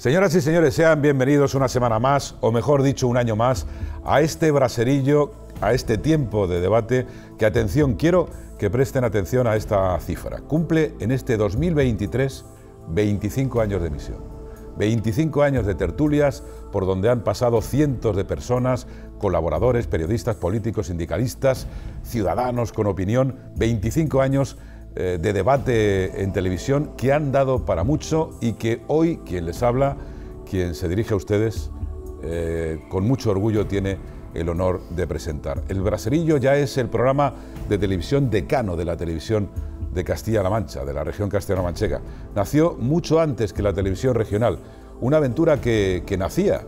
Señoras y señores, sean bienvenidos una semana más, o mejor dicho, un año más, a este braserillo, a este tiempo de debate, que atención, quiero que presten atención a esta cifra. Cumple en este 2023 25 años de misión, 25 años de tertulias por donde han pasado cientos de personas, colaboradores, periodistas, políticos, sindicalistas, ciudadanos con opinión, 25 años eh, de debate en televisión que han dado para mucho y que hoy quien les habla, quien se dirige a ustedes, eh, con mucho orgullo tiene el honor de presentar. El Braserillo ya es el programa de televisión decano de la televisión de Castilla-La Mancha, de la región castellano-manchega. Nació mucho antes que la televisión regional, una aventura que, nacía.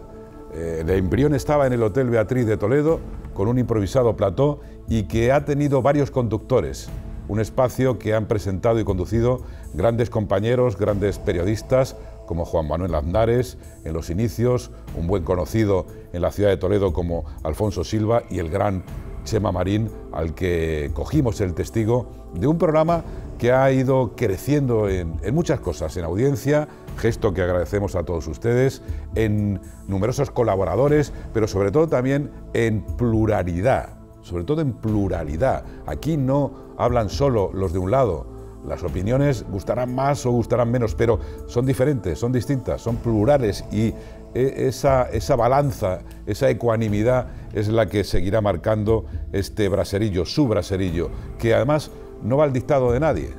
Eh, la embrión estaba en el Hotel Beatriz de Toledo con un improvisado plató y que ha tenido varios conductores un espacio que han presentado y conducido grandes compañeros, grandes periodistas, como Juan Manuel Andares en los inicios, un buen conocido en la ciudad de Toledo como Alfonso Silva y el gran Chema Marín, al que cogimos el testigo de un programa que ha ido creciendo en, muchas cosas, en audiencia, gesto que agradecemos a todos ustedes, en numerosos colaboradores, pero sobre todo también en pluralidad sobre todo en pluralidad. Aquí no hablan solo los de un lado. Las opiniones gustarán más o gustarán menos, pero son diferentes, son distintas, son plurales y e, esa, esa balanza, esa ecuanimidad es la que seguirá marcando este braserillo, su braserillo, que además no va al dictado de nadie,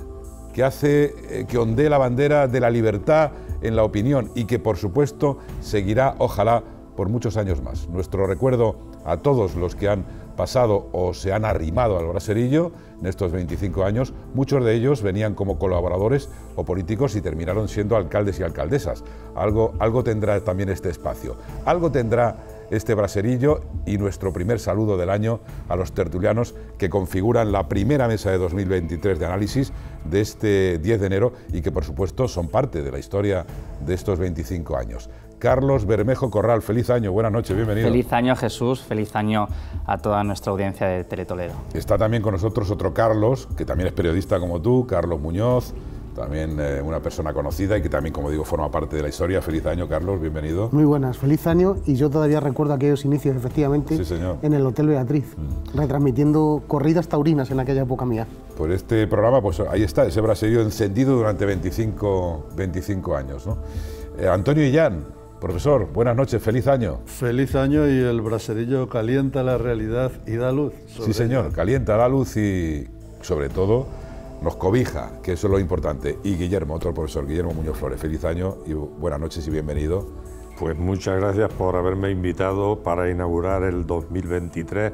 que hace eh, que ondee la bandera de la libertad en la opinión y que por supuesto seguirá, ojalá, por muchos años más. Nuestro recuerdo a todos los que han pasado o se han arrimado al braserillo en estos 25 años, muchos de ellos venían como colaboradores o políticos y terminaron siendo alcaldes y alcaldesas. Algo, tendrá también este espacio, algo tendrá este braserillo y nuestro primer saludo del año a los tertulianos que configuran la primera mesa de 2023 de análisis de este 10 de enero y que por supuesto son parte de la historia de estos 25 años. Carlos Bermejo Corral. Feliz año, buenas noches, bienvenido. Feliz año Jesús, feliz año a toda nuestra audiencia de Teletoledo. Está también con nosotros otro Carlos, que también es periodista como tú, Carlos Muñoz, también eh, una persona conocida y que también, como digo, forma parte de la historia. Feliz año, Carlos, bienvenido. Muy buenas, feliz año y yo todavía recuerdo aquellos inicios, efectivamente, en el Hotel Beatriz, mm. retransmitiendo corridas taurinas en aquella época mía. Por este programa, pues ahí está, ese brasero encendido durante 25, 25 años. ¿no? y eh, Antonio Profesor, buenas noches, feliz año. Feliz año y el braserillo calienta la realidad y da luz. Sí, señor, calienta la luz y sobre todo nos cobija, que eso es lo importante. Y Guillermo, otro profesor, Guillermo Muñoz Flores, feliz año y buenas noches y bienvenido. Pues muchas gracias por haberme invitado para inaugurar el 2023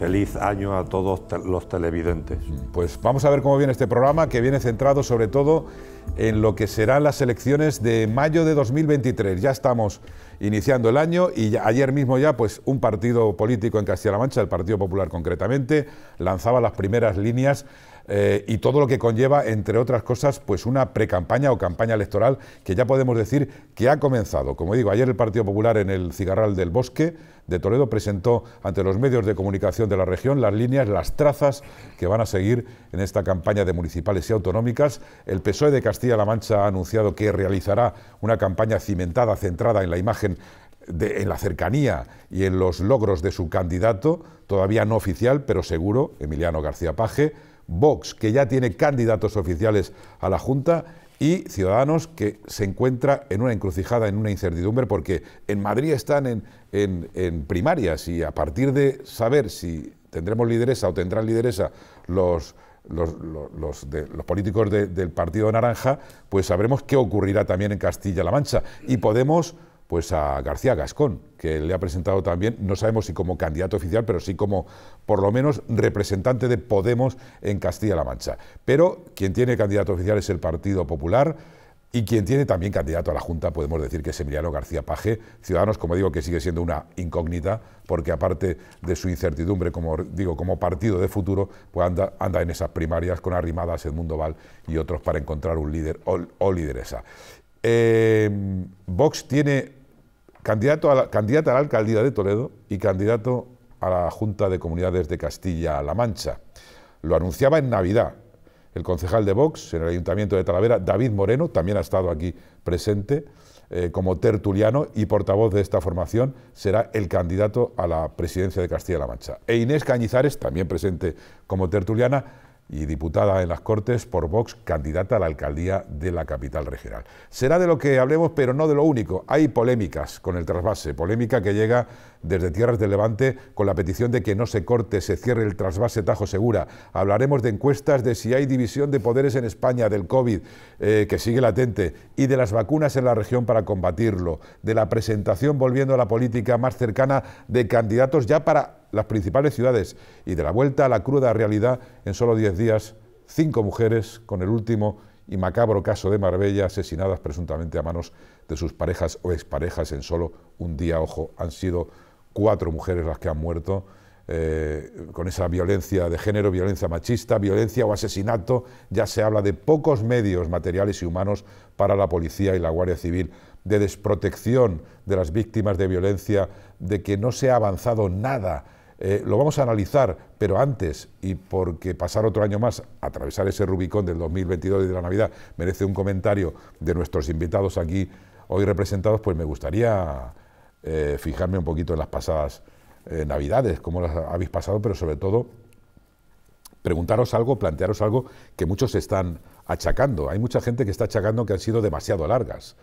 Feliz año a todos los televidentes. Mm. Pues vamos a ver cómo viene este programa, que viene centrado sobre todo en lo que serán las elecciones de mayo de 2023. Ya estamos iniciando el año y ayer mismo ya pues un partido político en Castilla-La Mancha, el Partido Popular concretamente, lanzaba las primeras líneas eh, y todo lo que conlleva, entre otras cosas, pues una precampaña o campaña electoral que ya podemos decir que ha comenzado. Como digo, ayer el Partido Popular en el Cigarral del Bosque de Toledo presentó ante los medios de comunicación de la región las líneas, las trazas que van a seguir en esta campaña de municipales y autonómicas. El PSOE de Castilla-La Mancha ha anunciado que realizará una campaña cimentada, centrada en la imagen en la cercanía y en los logros de su candidato, todavía no oficial, pero seguro, Emiliano García Paje. Vox, que ya tiene candidatos oficiales a la Junta, y Ciudadanos, que se encuentra en una encrucijada, en una incertidumbre, porque en Madrid están en, en, primarias y a partir de saber si tendremos lideresa o tendrán lideresa los los, políticos del Partido Naranja, pues sabremos qué ocurrirá también en Castilla-La Mancha. Y podemos pues a García Gascón, que le ha presentado también, no sabemos si como candidato oficial, pero sí como por lo menos representante de Podemos en Castilla-La Mancha. Pero quien tiene candidato oficial es el Partido Popular. Y quien tiene también candidato a la Junta, podemos decir que es Emiliano García Paje. Ciudadanos, como digo, que sigue siendo una incógnita, porque aparte de su incertidumbre, como digo, como partido de futuro, pues anda, en esas primarias con arrimadas Edmundo Val y otros para encontrar un líder o, lideresa. Eh, Vox tiene candidato a la, candidata a la alcaldía de Toledo y candidato a la Junta de Comunidades de Castilla-La Mancha. Lo anunciaba en Navidad el concejal de Vox en el Ayuntamiento de Talavera, David Moreno, también ha estado aquí presente eh, como tertuliano y portavoz de esta formación, será el candidato a la presidencia de Castilla-La Mancha. E Inés Cañizares, también presente como tertuliana, y diputada en las Cortes por Vox, candidata a la alcaldía de la capital regional. Será de lo que hablemos, pero no de lo único. Hay polémicas con el trasvase, polémica que llega desde Tierras de Levante con la petición de que no se corte, se cierre el trasvase Tajo Segura. Hablaremos de encuestas de si hay división de poderes en España, del COVID, eh, que sigue latente, y de las vacunas en la región para combatirlo, de la presentación, volviendo a la política más cercana, de candidatos ya para las principales ciudades y de la vuelta a la cruda realidad en solo 10 días, cinco mujeres con el último y macabro caso de Marbella asesinadas presuntamente a manos de sus parejas o exparejas en solo un día. Ojo, han sido cuatro mujeres las que han muerto eh, con esa violencia de género, violencia machista, violencia o asesinato. Ya se habla de pocos medios materiales y humanos para la policía y la Guardia Civil, de desprotección de las víctimas de violencia, de que no se ha avanzado nada. Eh, lo vamos a analizar, pero antes, y porque pasar otro año más, atravesar ese Rubicón del 2022 y de la Navidad, merece un comentario de nuestros invitados aquí hoy representados, pues me gustaría eh, fijarme un poquito en las pasadas eh, Navidades, cómo las habéis pasado, pero sobre todo preguntaros algo, plantearos algo que muchos están achacando. Hay mucha gente que está achacando que han sido demasiado largas,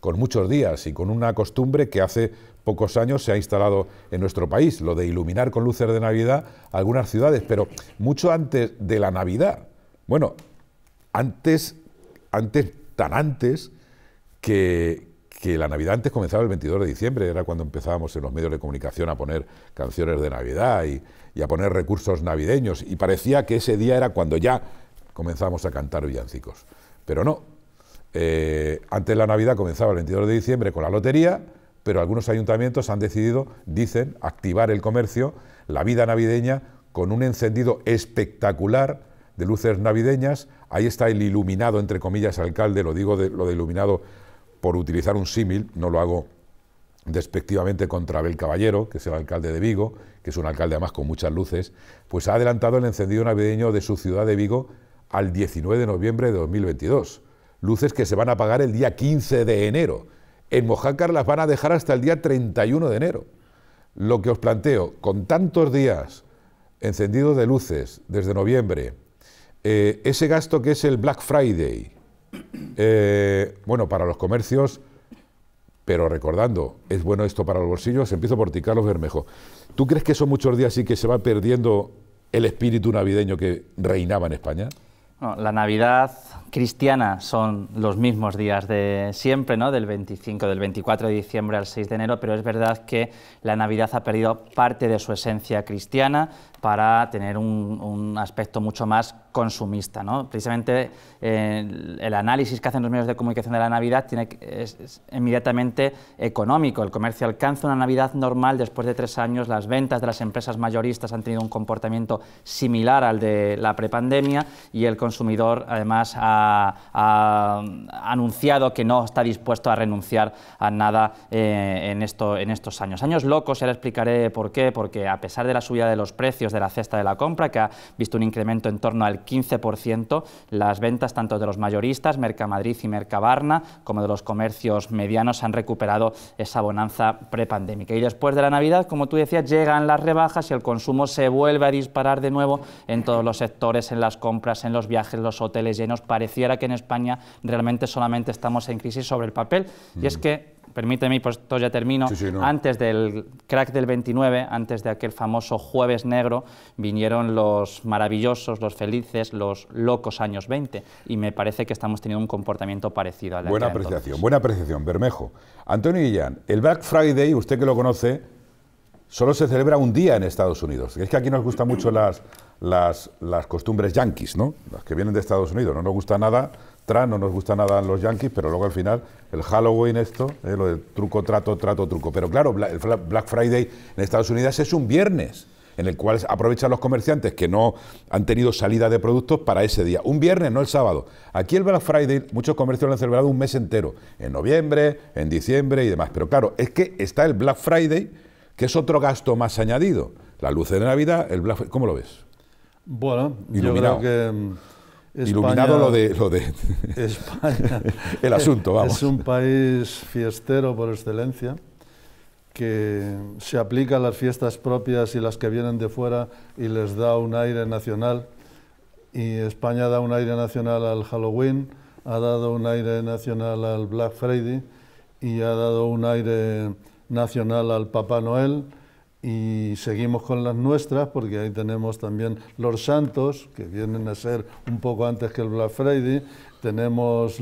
con muchos días y con una costumbre que hace pocos años se ha instalado en nuestro país, lo de iluminar con luces de Navidad algunas ciudades, pero mucho antes de la Navidad. Bueno, antes, antes, tan antes que, que la Navidad antes comenzaba el 22 de diciembre, era cuando empezábamos en los medios de comunicación a poner canciones de Navidad y, a poner recursos navideños, y parecía que ese día era cuando ya comenzábamos a cantar villancicos. Pero no, eh, antes la Navidad comenzaba el 22 de diciembre con la lotería, pero algunos ayuntamientos han decidido, dicen, activar el comercio, la vida navideña, con un encendido espectacular de luces navideñas. Ahí está el iluminado, entre comillas, alcalde, lo digo de, lo de iluminado por utilizar un símil, no lo hago despectivamente contra Abel Caballero, que es el alcalde de Vigo, que es un alcalde además con muchas luces, pues ha adelantado el encendido navideño de su ciudad de Vigo al 19 de noviembre de 2022. Luces que se van a apagar el día 15 de enero. En Mojácar las van a dejar hasta el día 31 de enero. Lo que os planteo, con tantos días encendidos de luces desde noviembre, eh, ese gasto que es el Black Friday, eh, bueno, para los comercios, pero recordando, es bueno esto para los bolsillos. Empiezo por ti, Carlos Bermejo. ¿Tú crees que son muchos días y que se va perdiendo el espíritu navideño que reinaba en España? la Navidad cristiana son los mismos días de siempre, ¿no? del 25, del 24 de diciembre al 6 de enero, pero es verdad que la Navidad ha perdido parte de su esencia cristiana para tener un, aspecto mucho más consumista. Precisamente eh, el análisis que hacen los medios de comunicación de la Navidad tiene, es, es inmediatamente económico. El comercio alcanza una Navidad normal después de tres años, las ventas de las empresas mayoristas han tenido un comportamiento similar al de la prepandemia y el consumidor además ha ha, anunciado que no está dispuesto a renunciar a nada eh, en, estos años. Años locos, ya le explicaré por qué, porque a pesar de la subida de los precios de la cesta de la compra, que ha visto un incremento en torno al 15%, las ventas tanto de los mayoristas, Mercamadrid y Mercabarna, como de los comercios medianos han recuperado esa bonanza prepandémica. Y después de la Navidad, como tú decías, llegan las rebajas y el consumo se vuelve a disparar de nuevo en todos los sectores, en las compras, en los viajes, los hoteles llenos, parece pareciera que en España realmente solamente estamos en crisis sobre el papel. Y es mm. que permíteme, pues esto ya termino, antes del crack del 29, antes de aquel famoso jueves negro, vinieron los maravillosos, los felices, los locos años 20, y me parece que estamos teniendo un comportamiento parecido. A la buena apreciación, buena apreciación, Bermejo. Antonio Guillán, el Black Friday, usted que lo conoce, solo se celebra un día en Estados Unidos. Es que aquí nos gustan mucho las, las, costumbres yanquis, ¿no? Las que vienen de Estados Unidos. No nos gusta nada Tran, no nos gusta nada los yanquis, pero luego al final el Halloween, esto, ¿eh? lo de truco, trato, trato, truco. Pero claro, el Black Friday en Estados Unidos es un viernes en el cual aprovechan los comerciantes que no han tenido salida de productos para ese día. Un viernes, no el sábado. Aquí el Black Friday, muchos comercios lo han celebrado un mes entero, en noviembre, en diciembre y demás. Pero claro, es que está el Black Friday que es otro gasto más añadido. La luz de Navidad, el Black ¿cómo lo ves? Bueno, yo creo que... Mm, Iluminado lo de... Lo de España. el asunto, vamos. Es un país fiestero por excelencia, que se aplica a las fiestas propias y las que vienen de fuera y les da un aire nacional. Y España da un aire nacional al Halloween, ha dado un aire nacional al Black Friday y ha dado un aire nacional al Papá Noel y seguimos con las nuestras porque ahí tenemos también los santos que vienen a ser un poco antes que el Black Friday, tenemos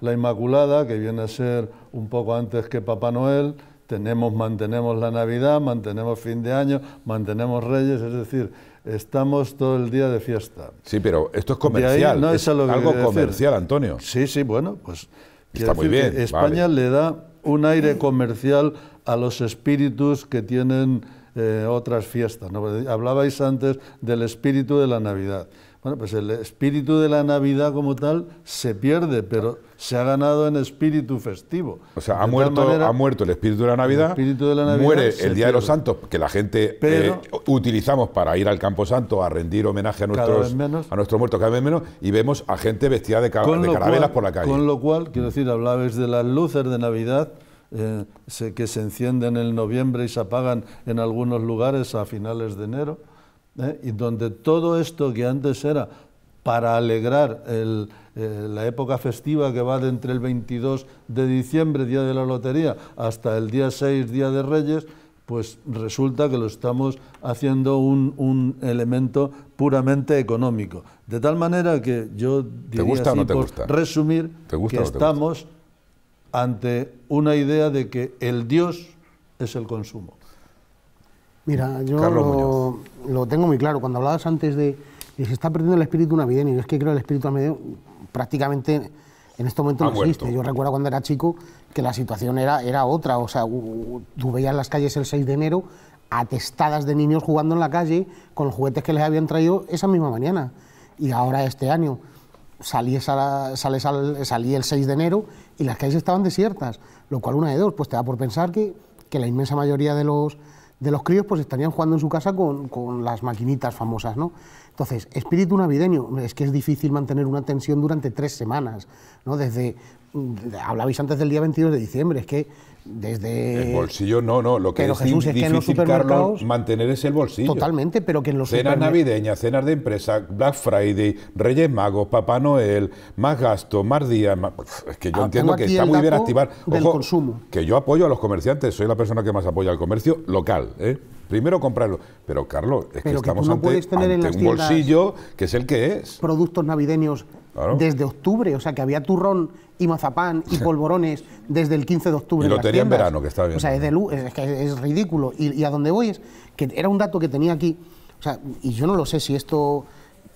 la Inmaculada que viene a ser un poco antes que Papá Noel, tenemos mantenemos la Navidad, mantenemos fin de año, mantenemos Reyes, es decir, estamos todo el día de fiesta. Sí, pero esto es comercial, no es, algo comercial, Antonio. Sí, sí, bueno, pues Está muy bien, España le da un aire comercial a los espíritus que tienen eh, otras fiestas. Hablabais antes del espíritu de la Navidad. Bueno, pues el espíritu de la Navidad como tal se pierde, pero se ha ganado en espíritu festivo. O sea, ha, muerto, ha muerto el espíritu de la Navidad, muere el Día de los Santos, que la gente eh, utilizamos para ir al Campo Santo a rendir homenaje a nuestros, a nuestros muertos, cada vez menos, y vemos a gente vestida de, carabelas por la calle. Con lo cual, quiero decir, hablabais de las luces de Navidad, eh, que se encienden en noviembre y se apagan en algunos lugares a finales de enero, eh, y donde todo esto que antes era para alegrar eh, la época festiva que va de entre el 22 de diciembre, día de la lotería, hasta el día 6, día de Reyes, pues resulta que lo estamos haciendo un, elemento puramente económico. De tal manera que yo diría ¿Te gusta no te gusta? resumir, ¿Te gusta que estamos ante una idea de que el Dios es el consumo. Mira, yo lo, tengo muy claro. Cuando hablabas antes de que se está perdiendo el espíritu navideño, yo es que creo que el espíritu navideño prácticamente en este momento no existe. Yo recuerdo cuando era chico que la situación era, era otra. O sea, tú veías las calles el 6 de enero atestadas de niños jugando en la calle con los juguetes que les habían traído esa misma mañana. Y ahora este año salí, esa, salí el 6 de enero y las calles estaban desiertas, lo cual una de dos, pues te da por pensar que, que la inmensa mayoría de los, de los críos pues estarían jugando en su casa con, con, las maquinitas famosas, ¿no? Entonces, espíritu navideño, es que es difícil mantener una tensión durante tres semanas, ¿no? Desde Mm, hablabais antes del día 22 de diciembre, es que desde... El bolsillo no, no, lo que es, difícil, mantener es el bolsillo. Totalmente, pero que en los Cenas navideñas, cenas de empresa, Black Friday, Reyes Magos, Papá Noel, más gasto, más días, más... es que yo ah, entiendo que está muy bien activar... Del consumo. Que yo apoyo a los comerciantes, soy la persona que más apoya al comercio local, ¿eh? Primero comprarlo. Pero Carlos, es que, estamos ante, tener en un bolsillo que es el que es. Productos navideños desde octubre, o sea que había turrón y mazapán y polvorones desde el 15 de octubre. Y lotería en, verano, que está bien. O sea, es, ridículo. Y, a dónde voy es que era un dato que tenía aquí, o sea, y yo no lo sé si esto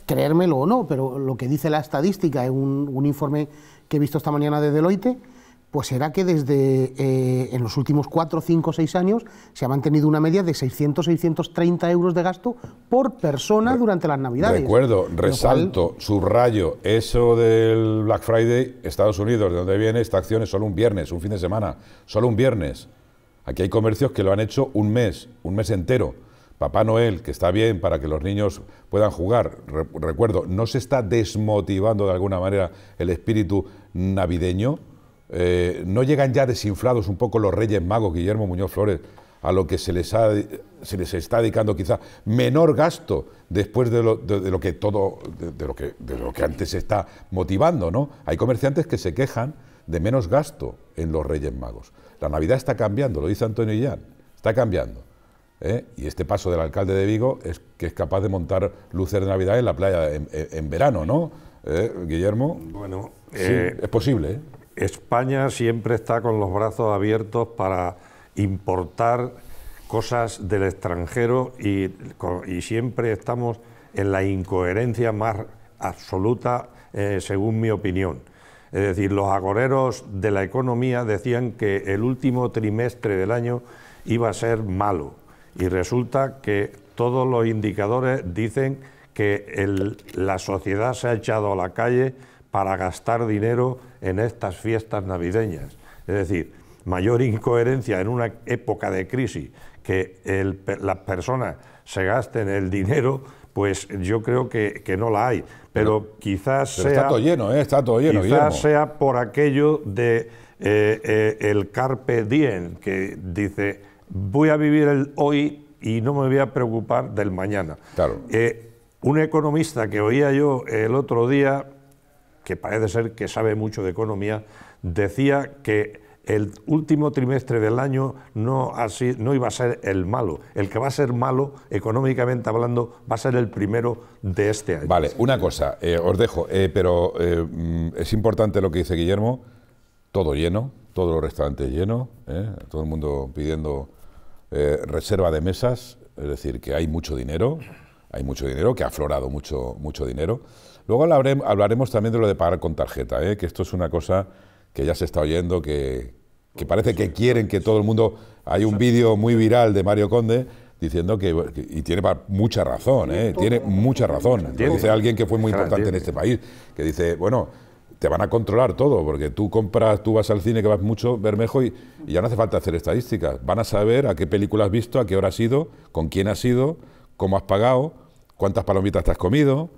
creérmelo o no, pero lo que dice la estadística es un, un informe que he visto esta mañana de Deloitte, pues será que desde eh, en los últimos 4, 5, seis años se ha mantenido una media de 600, 630 euros de gasto por persona durante las Navidades. Recuerdo, resalto, subrayo, eso del Black Friday, Estados Unidos, de donde viene esta acción es solo un viernes, un fin de semana, solo un viernes. Aquí hay comercios que lo han hecho un mes, un mes entero. Papá Noel, que está bien para que los niños puedan jugar, recuerdo, ¿no se está desmotivando de alguna manera el espíritu navideño? Eh, ¿No llegan ya desinflados un poco los Reyes Magos, Guillermo Muñoz Flores, a lo que se les, se les está dedicando quizá menor gasto después de lo, de, lo que todo, de, lo que, de lo que antes se está motivando, ¿no? Hay comerciantes que se quejan de menos gasto en los Reyes Magos. La Navidad está cambiando, lo dice Antonio Illán, está cambiando. ¿eh? Y este paso del alcalde de Vigo es que es capaz de montar luces de Navidad en la playa en, verano, ¿no? ¿Eh, Guillermo. Bueno, es posible. ¿eh? España siempre está con los brazos abiertos para importar cosas del extranjero y, siempre estamos en la incoherencia más absoluta, eh, según mi opinión. Es decir, los agoreros de la economía decían que el último trimestre del año iba a ser malo y resulta que todos los indicadores dicen que la sociedad se ha echado a la calle para gastar dinero en estas fiestas navideñas. Es decir, mayor incoherencia en una época de crisis que las personas se gasten el dinero, pues yo creo que, no la hay. Pero, quizás sea... Está todo lleno, ¿eh? Está todo lleno, Quizás sea por aquello de eh, eh, el carpe diem, que dice, voy a vivir el hoy y no me voy a preocupar del mañana. Claro. Eh, un economista que oía yo el otro día que parece ser que sabe mucho de economía, decía que el último trimestre del año no, así, no iba a ser el malo. El que va a ser malo, económicamente hablando, va a ser el primero de este año. Vale, una cosa, eh, os dejo, eh, pero eh, mm, es importante lo que dice Guillermo, todo lleno, todos los restaurantes llenos, todo el mundo pidiendo reserva de mesas, es decir, que hay mucho dinero, hay mucho dinero, que ha aflorado mucho, mucho dinero. Luego hablaremos también de lo de pagar con tarjeta, ¿eh? que esto es una cosa que ya se está oyendo, que, parece que quieren que todo el mundo... Hay un vídeo muy viral de Mario Conde diciendo que, y ¿eh? tiene mucha razón, tiene mucha razón. Dice alguien que fue muy importante en este país, que dice, bueno, te van a controlar todo, porque tú compras, tú vas al cine que vas mucho, Bermejo, y, y ya no hace falta hacer estadísticas. Van a saber a qué película has visto, a qué hora has ido, con quién has ido, cómo has pagado, cuántas palomitas te has comido,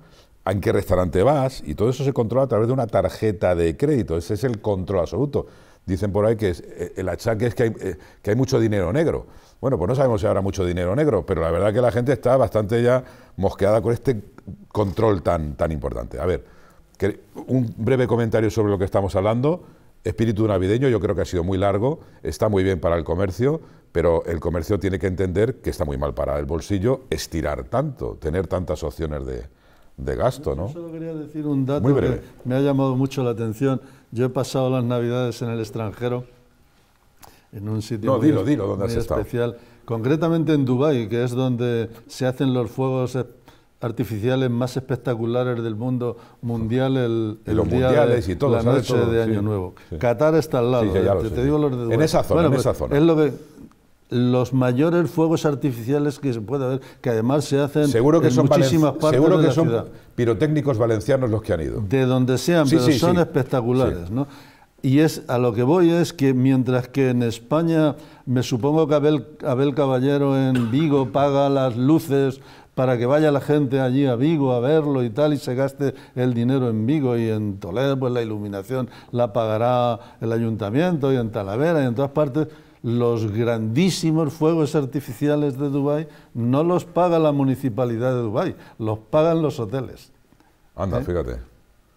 a qué restaurante vas, y todo eso se controla a través de una tarjeta de crédito. Ese es el control absoluto. Dicen por ahí que eh, el achaque es eh, que hay, mucho dinero negro. Bueno, pues no sabemos si habrá mucho dinero negro, pero la verdad es que la gente está bastante ya mosqueada con este control tan, tan importante. A ver, un breve comentario sobre lo que estamos hablando. Espíritu navideño, yo creo que ha sido muy largo, está muy bien para el comercio, pero el comercio tiene que entender que está muy mal para el bolsillo estirar tanto, tener tantas opciones de, gasto, ¿no? Yo solo quería decir un dato que me ha llamado mucho la atención. Yo he pasado las Navidades en el extranjero, en un sitio no, dilo, dilo, ¿dónde especial, concretamente en Dubái, que es donde se hacen los fuegos artificiales más espectaculares del mundo mundial el, los día mundiales de, y todo, la noche de Año Nuevo. Qatar está al lado, eh, te, digo los de Dubái. En esa zona, en pues esa zona. Es lo que los mayores fuegos artificiales que se puede ver, que además se hacen seguro que en son muchísimas partes seguro que son pirotécnicos valencianos los que han ido. De donde sean, pero son espectaculares, ¿no? Y es a lo que voy es que mientras que en España me supongo que Abel, Abel Caballero en Vigo paga las luces para que vaya la gente allí a Vigo a verlo y tal y se gaste el dinero en Vigo y en Toledo pues la iluminación la pagará el ayuntamiento y en Talavera y en todas partes los grandísimos fuegos artificiales de Dubái no los paga la municipalidad de Dubái, los pagan los hoteles. Anda, ¿Eh? fíjate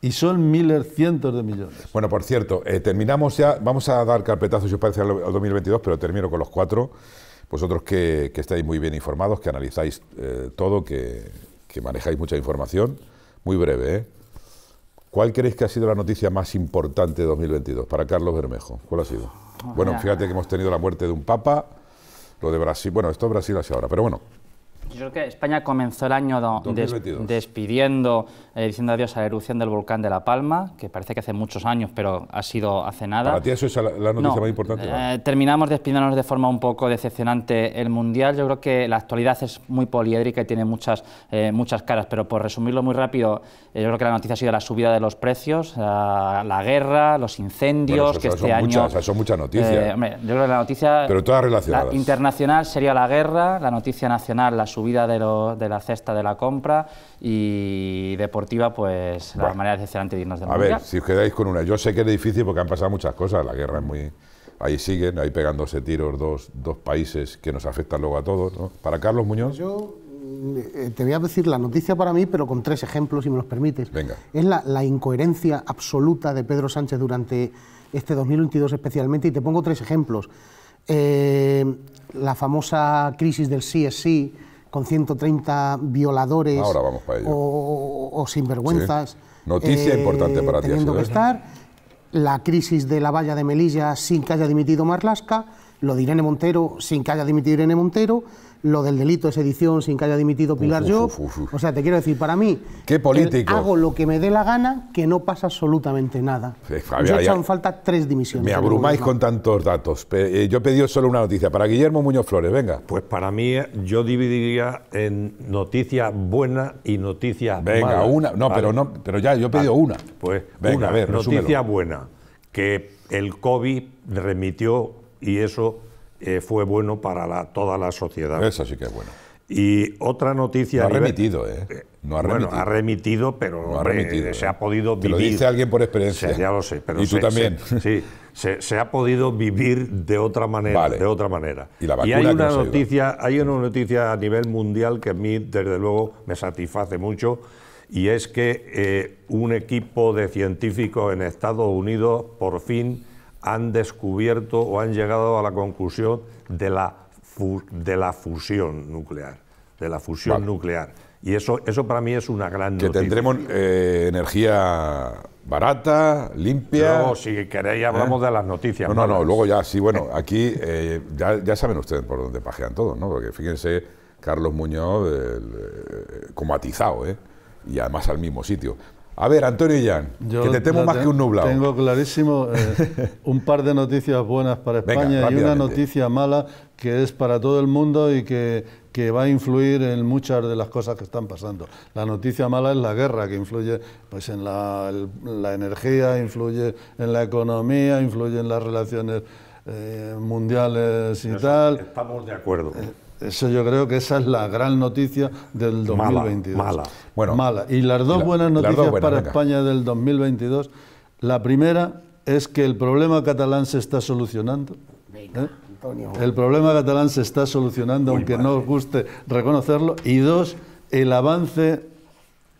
y son miles, cientos de millones. Bueno, por cierto, eh, terminamos ya, vamos a dar carpetazos, yo parece, al 2022, pero termino con los cuatro. Vosotros que, estáis muy bien informados, que analizáis eh, todo, que, que, manejáis mucha información, muy breve, ¿eh? ¿Cuál creéis que ha sido la noticia más importante de 2022 para Carlos Bermejo? ¿Cuál ha sido? Bueno, fíjate que hemos tenido la muerte de un papa, lo de Brasil, bueno, esto es Brasil hacia ahora, pero bueno, yo creo que España comenzó el año despidiendo, eh, diciendo adiós a la erupción del volcán de La Palma, que parece que hace muchos años, pero ha sido hace nada. ¿Para ti eso es la, noticia más importante? Eh, terminamos despidiéndonos de forma un poco decepcionante el Mundial. Yo creo que la actualidad es muy poliédrica y tiene muchas, eh, muchas caras, pero por resumirlo muy rápido, yo creo que la noticia ha sido la subida de los precios, la, guerra, los incendios, que este son año... Muchas, son muchas noticias. yo creo que la noticia... Pero todas relacionadas. internacional sería la guerra, la noticia nacional la subida de, la cesta de la compra y deportiva, pues la las maneras antes de irnos del A ver, si os quedáis con una, yo sé que es difícil porque han pasado muchas cosas, la guerra es muy... Ahí siguen, ahí pegándose tiros dos, países que nos afectan luego a todos. Para Carlos Muñoz. Yo mm, eh, te voy a decir la noticia para mí, pero con tres ejemplos, si me los permites. Venga. Es la, incoherencia absoluta de Pedro Sánchez durante este 2022 especialmente, y te pongo tres ejemplos. Eh, la famosa crisis del sí es sí, con 130 violadores O, sinvergüenzas. Noticia eh, importante para ti. Teniendo que ¿eh? estar, la crisis de la valla de Melilla sin que haya dimitido Marlasca, lo de Irene Montero sin que haya dimitido Irene Montero, lo del delito es edición sin que haya dimitido Pilar yo. o sea, te quiero decir, para mí, que político? hago lo que me dé la gana, que no pasa absolutamente nada. he echado en falta tres dimisiones. Me abrumáis con tantos datos. Eh, yo he pedido solo una noticia. Para Guillermo Muñoz Flores, venga. Pues para mí, eh, yo dividiría en noticia buena y noticia venga, Venga, una. No, pero no, pero ya, yo he pedido ah, una. Pues venga, a ver, noticia buena, que el COVID remitió y eso eh, fue bueno para toda la sociedad. Eso sí que es bueno. Y otra noticia. No ha remitido, ¿eh? ¿eh? No ha remitido. Bueno, ha remitido, pero se ¿eh? ha podido vivir. lo dice alguien por experiencia. ya lo sé, pero. Y tú también. sí, se, ha podido vivir de otra manera. De otra manera. Y, hay, una noticia, hay una noticia a nivel mundial que a mí, desde luego, me satisface mucho, y es que un equipo de científicos en Estados Unidos por fin han descubierto o han llegado a la conclusión de la, de la fusión nuclear, de la fusión nuclear. Y eso, eso para mí es una gran que tendremos eh, energía barata, limpia. o si queréis, hablamos ¿Eh? de las noticias. No, no, no, luego ya, sí, bueno, aquí eh, ya, ya, saben ustedes por dónde pajean todos, ¿no? Porque fíjense, Carlos Muñoz, como atizado, ¿eh? Y además al mismo sitio. A ver, Antonio y Jan, que te temo más que un nublado. Tengo clarísimo eh, un par de noticias buenas para España y una noticia mala que es para todo el mundo y que, va a influir en muchas de las cosas que están pasando. La noticia mala es la guerra, que influye pues, en la, energía, influye en la economía, influye en las relaciones eh, mundiales y tal. Estamos de acuerdo. Eh, eso yo creo que esa es la gran noticia del 2022. Mala, mala. mala. Y las dos buenas noticias para España del 2022. La primera es que el problema catalán se está solucionando. ¿eh? Antonio. El problema catalán se está solucionando, aunque no os guste reconocerlo. Y dos, el avance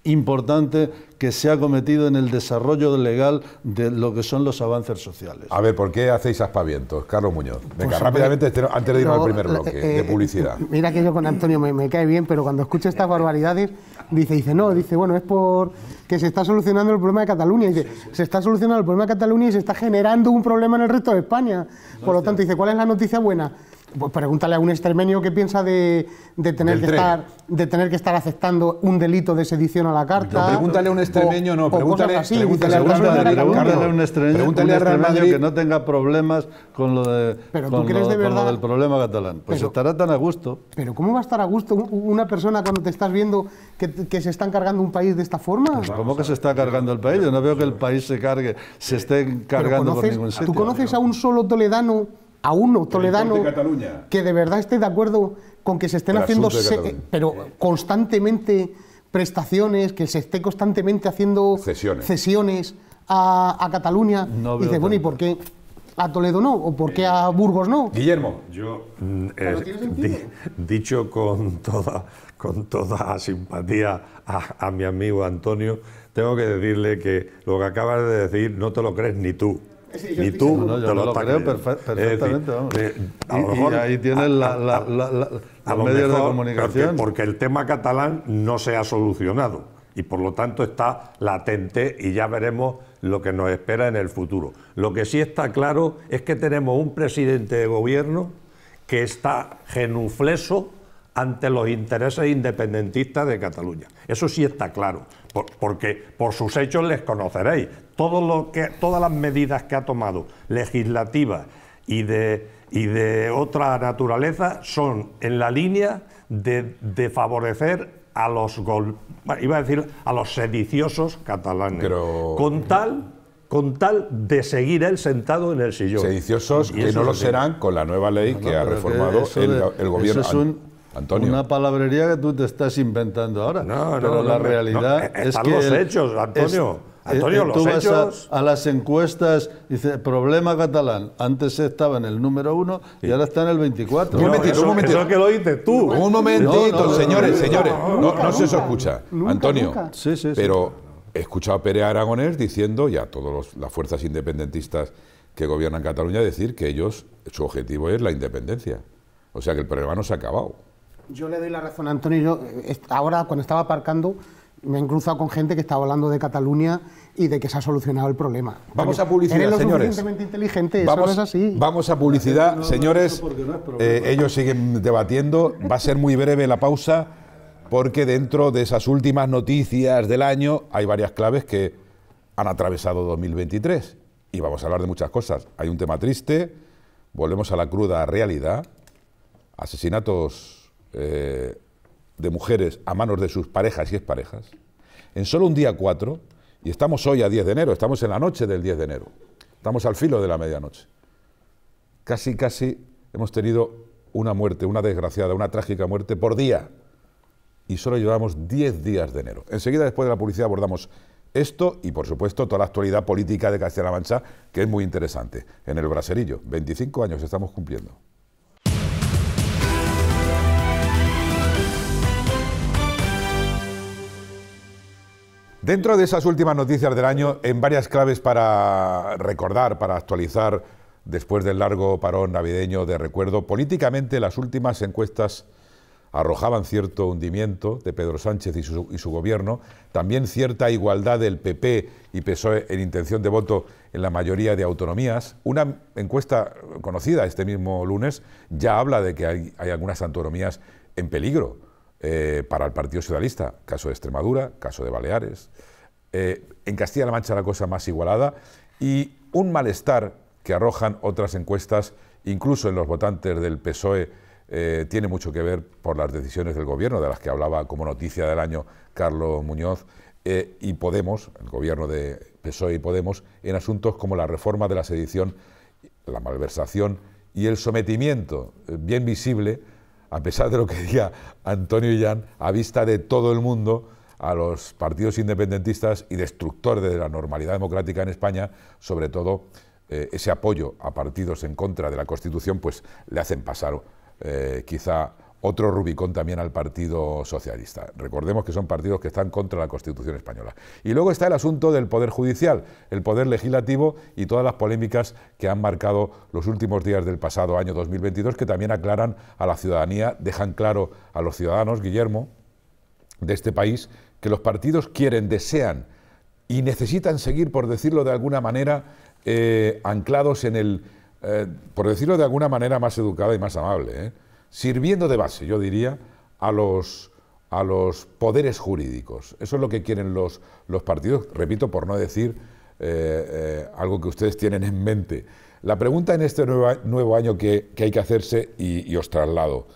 importante que se ha cometido en el desarrollo legal de lo que son los avances sociales. A ver, ¿por qué hacéis aspavientos, Carlos Muñoz? Venga, rápidamente, este antes de al primer eh, bloque eh, de publicidad. Eh, mira que yo con Antonio me, cae bien, pero cuando escucho estas barbaridades, dice, dice, no, dice, bueno, es por que se está solucionando el problema de Cataluña. Dice, se está solucionando el problema de Cataluña y se está generando un problema en el resto de España. Por lo tanto, dice, ¿cuál es la noticia buena? Pues pregúntale a un extremeño qué piensa de, tener que estar, de tener que estar aceptando un delito de sedición a la carta. pregúntale a un extremeño, no, pregúntale, así, pregúntale, a un extremeño, que no tenga problemas con lo, de, del problema catalán. Pues estará tan a gusto. Pero ¿cómo va a estar a gusto una persona cuando te estás viendo que, se están cargando un país de esta forma? Pues ¿Cómo que se está cargando el país? Yo no veo que el país se cargue, se esté cargando por ningún sitio. ¿Tú conoces a un solo toledano? a uno toledano que de verdad esté de acuerdo con que se estén haciendo, pero constantemente prestaciones, que se esté constantemente haciendo cesiones, a, Cataluña. No y bueno, ¿y por qué a Toledo no? ¿O por qué a eh, Burgos no? Guillermo. Yo, eh, dicho con toda, con toda simpatía a mi amigo Antonio, tengo que decirle que lo que acabas de decir no te lo crees ni tú. Y tú. te lo, creo perfectamente. y, ahí tienes la, los medios de comunicación. Porque, el tema catalán no se ha solucionado y por lo tanto está latente y ya veremos lo que nos espera en el futuro. Lo que sí está claro es que tenemos un presidente de gobierno que está genufleso ante los intereses independentistas de Cataluña. Eso sí está claro, porque por sus hechos les conoceréis todo lo que, todas las medidas que ha tomado, legislativas y de, y de otra naturaleza, son en la línea de, favorecer a los iba a decir a los sediciosos catalanes. Con tal con tal de seguir él sentado en el sillón. Sediciosos que no lo serán con la nueva ley que ha reformado el, gobierno. es una palabrería que tú te estás inventando ahora. No, pero la realidad eh, es están los hechos, Antonio. Antonio, eh, eh, tú a, las encuestas, dice, problema catalán. Antes estaba en el número uno y ahora está en el 24. un momentito, lo dices tú. Un momentito, señores, señores. no, se eso escucha. Antonio, Sí, sí, pero he escuchado a Pere Aragonés diciendo, y a todas las fuerzas independentistas que gobiernan Cataluña, decir que ellos, su objetivo es la independencia. O sea que el problema no se ha acabado. Yo le doy la razón a Antonio. Eh, ahora, cuando estaba aparcando, me he cruzado con gente que estaba hablando de Cataluña y de que se ha solucionado el problema. Vamos a publicidad, eres señores. Suficientemente inteligente, vamos, así. Vamos a publicidad, señores. Eh, ellos siguen debatiendo. Va a ser muy breve la pausa porque dentro de esas últimas noticias del año hay varias claves que han atravesado 2023 y vamos a hablar de muchas cosas. Hay un tema triste, volvemos a la cruda realidad, asesinatos eh, de mujeres a manos de sus parejas y exparejas, en solo un día cuatro, y estamos hoy a 10 de enero, estamos en la noche del 10 de enero, estamos al filo de la medianoche. Casi, casi hemos tenido una muerte, una desgraciada, una trágica muerte por día. Y solo llevamos 10 días de enero. Enseguida, después de la publicidad, abordamos esto y, por supuesto, toda la actualidad política de Castilla-La Mancha, que es muy interesante. En el Braserillo, 25 años estamos cumpliendo. Dentro de esas últimas noticias del año, en varias claves para recordar, para actualizar, después del largo parón navideño de recuerdo, políticamente las últimas encuestas arrojaban cierto hundimiento de Pedro Sánchez y su, gobierno, también cierta igualdad del PP y PSOE en intención de voto en la mayoría de autonomías. Una encuesta conocida este mismo lunes ya habla de que hay algunas autonomías en peligro. Eh, para el Partido Socialista, caso de Extremadura, caso de Baleares. Eh, en Castilla-La Mancha la cosa más igualada y un malestar que arrojan otras encuestas, incluso en los votantes del PSOE, eh, tiene mucho que ver por las decisiones del gobierno, de las que hablaba como noticia del año Carlos Muñoz, y Podemos, el gobierno de PSOE y Podemos, en asuntos como la reforma de la sedición, la malversación y el sometimiento bien visible a pesar de lo que diga Antonio Illán, a vista de todo el mundo, a los partidos independentistas y destructores de la normalidad democrática en España, sobre todo eh, ese apoyo a partidos en contra de la Constitución, pues le hacen pasar eh, quizá otro Rubicón también al Partido Socialista. Recordemos que son partidos que están contra la Constitución española. Y luego está el asunto del Poder Judicial, el Poder Legislativo y todas las polémicas que han marcado los últimos días del pasado año 2022, que también aclaran a la ciudadanía, dejan claro a los ciudadanos, Guillermo, de este país, que los partidos quieren, desean y necesitan seguir, por decirlo de alguna manera, eh, anclados en el, eh, por decirlo de alguna manera más educada y más amable, ¿eh? sirviendo de base, yo diría, a los, a los poderes jurídicos. Eso es lo que quieren los, los partidos, repito, por no decir eh, eh, algo que ustedes tienen en mente. La pregunta en este nuevo, nuevo año que, hay que hacerse, y os traslado,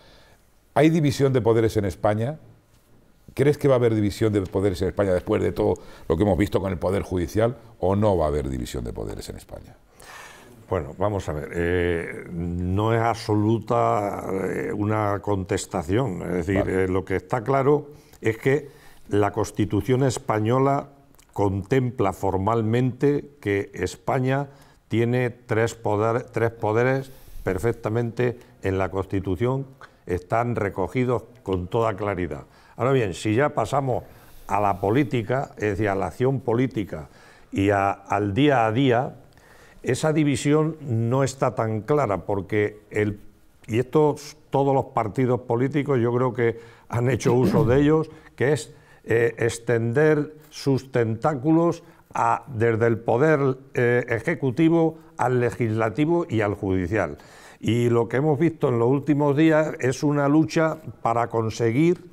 ¿hay división de poderes en España? ¿Crees que va a haber división de poderes en España después de todo lo que hemos visto con el Poder Judicial o no va a haber división de poderes en España? Bueno, vamos a ver, eh, no es absoluta eh, una contestación, es decir, eh, lo que está claro es que la Constitución española contempla formalmente que España tiene tres, tres poderes perfectamente en la Constitución, están recogidos con toda claridad. Ahora bien, si ya pasamos a la política, es decir, a la acción política y al día a día, esa división no está tan clara porque el y esto todos los partidos políticos yo creo que han hecho uso de ellos, que es eh, extender sus tentáculos a, desde el poder eh, ejecutivo al legislativo y al judicial. Y lo que hemos visto en los últimos días es una lucha para conseguir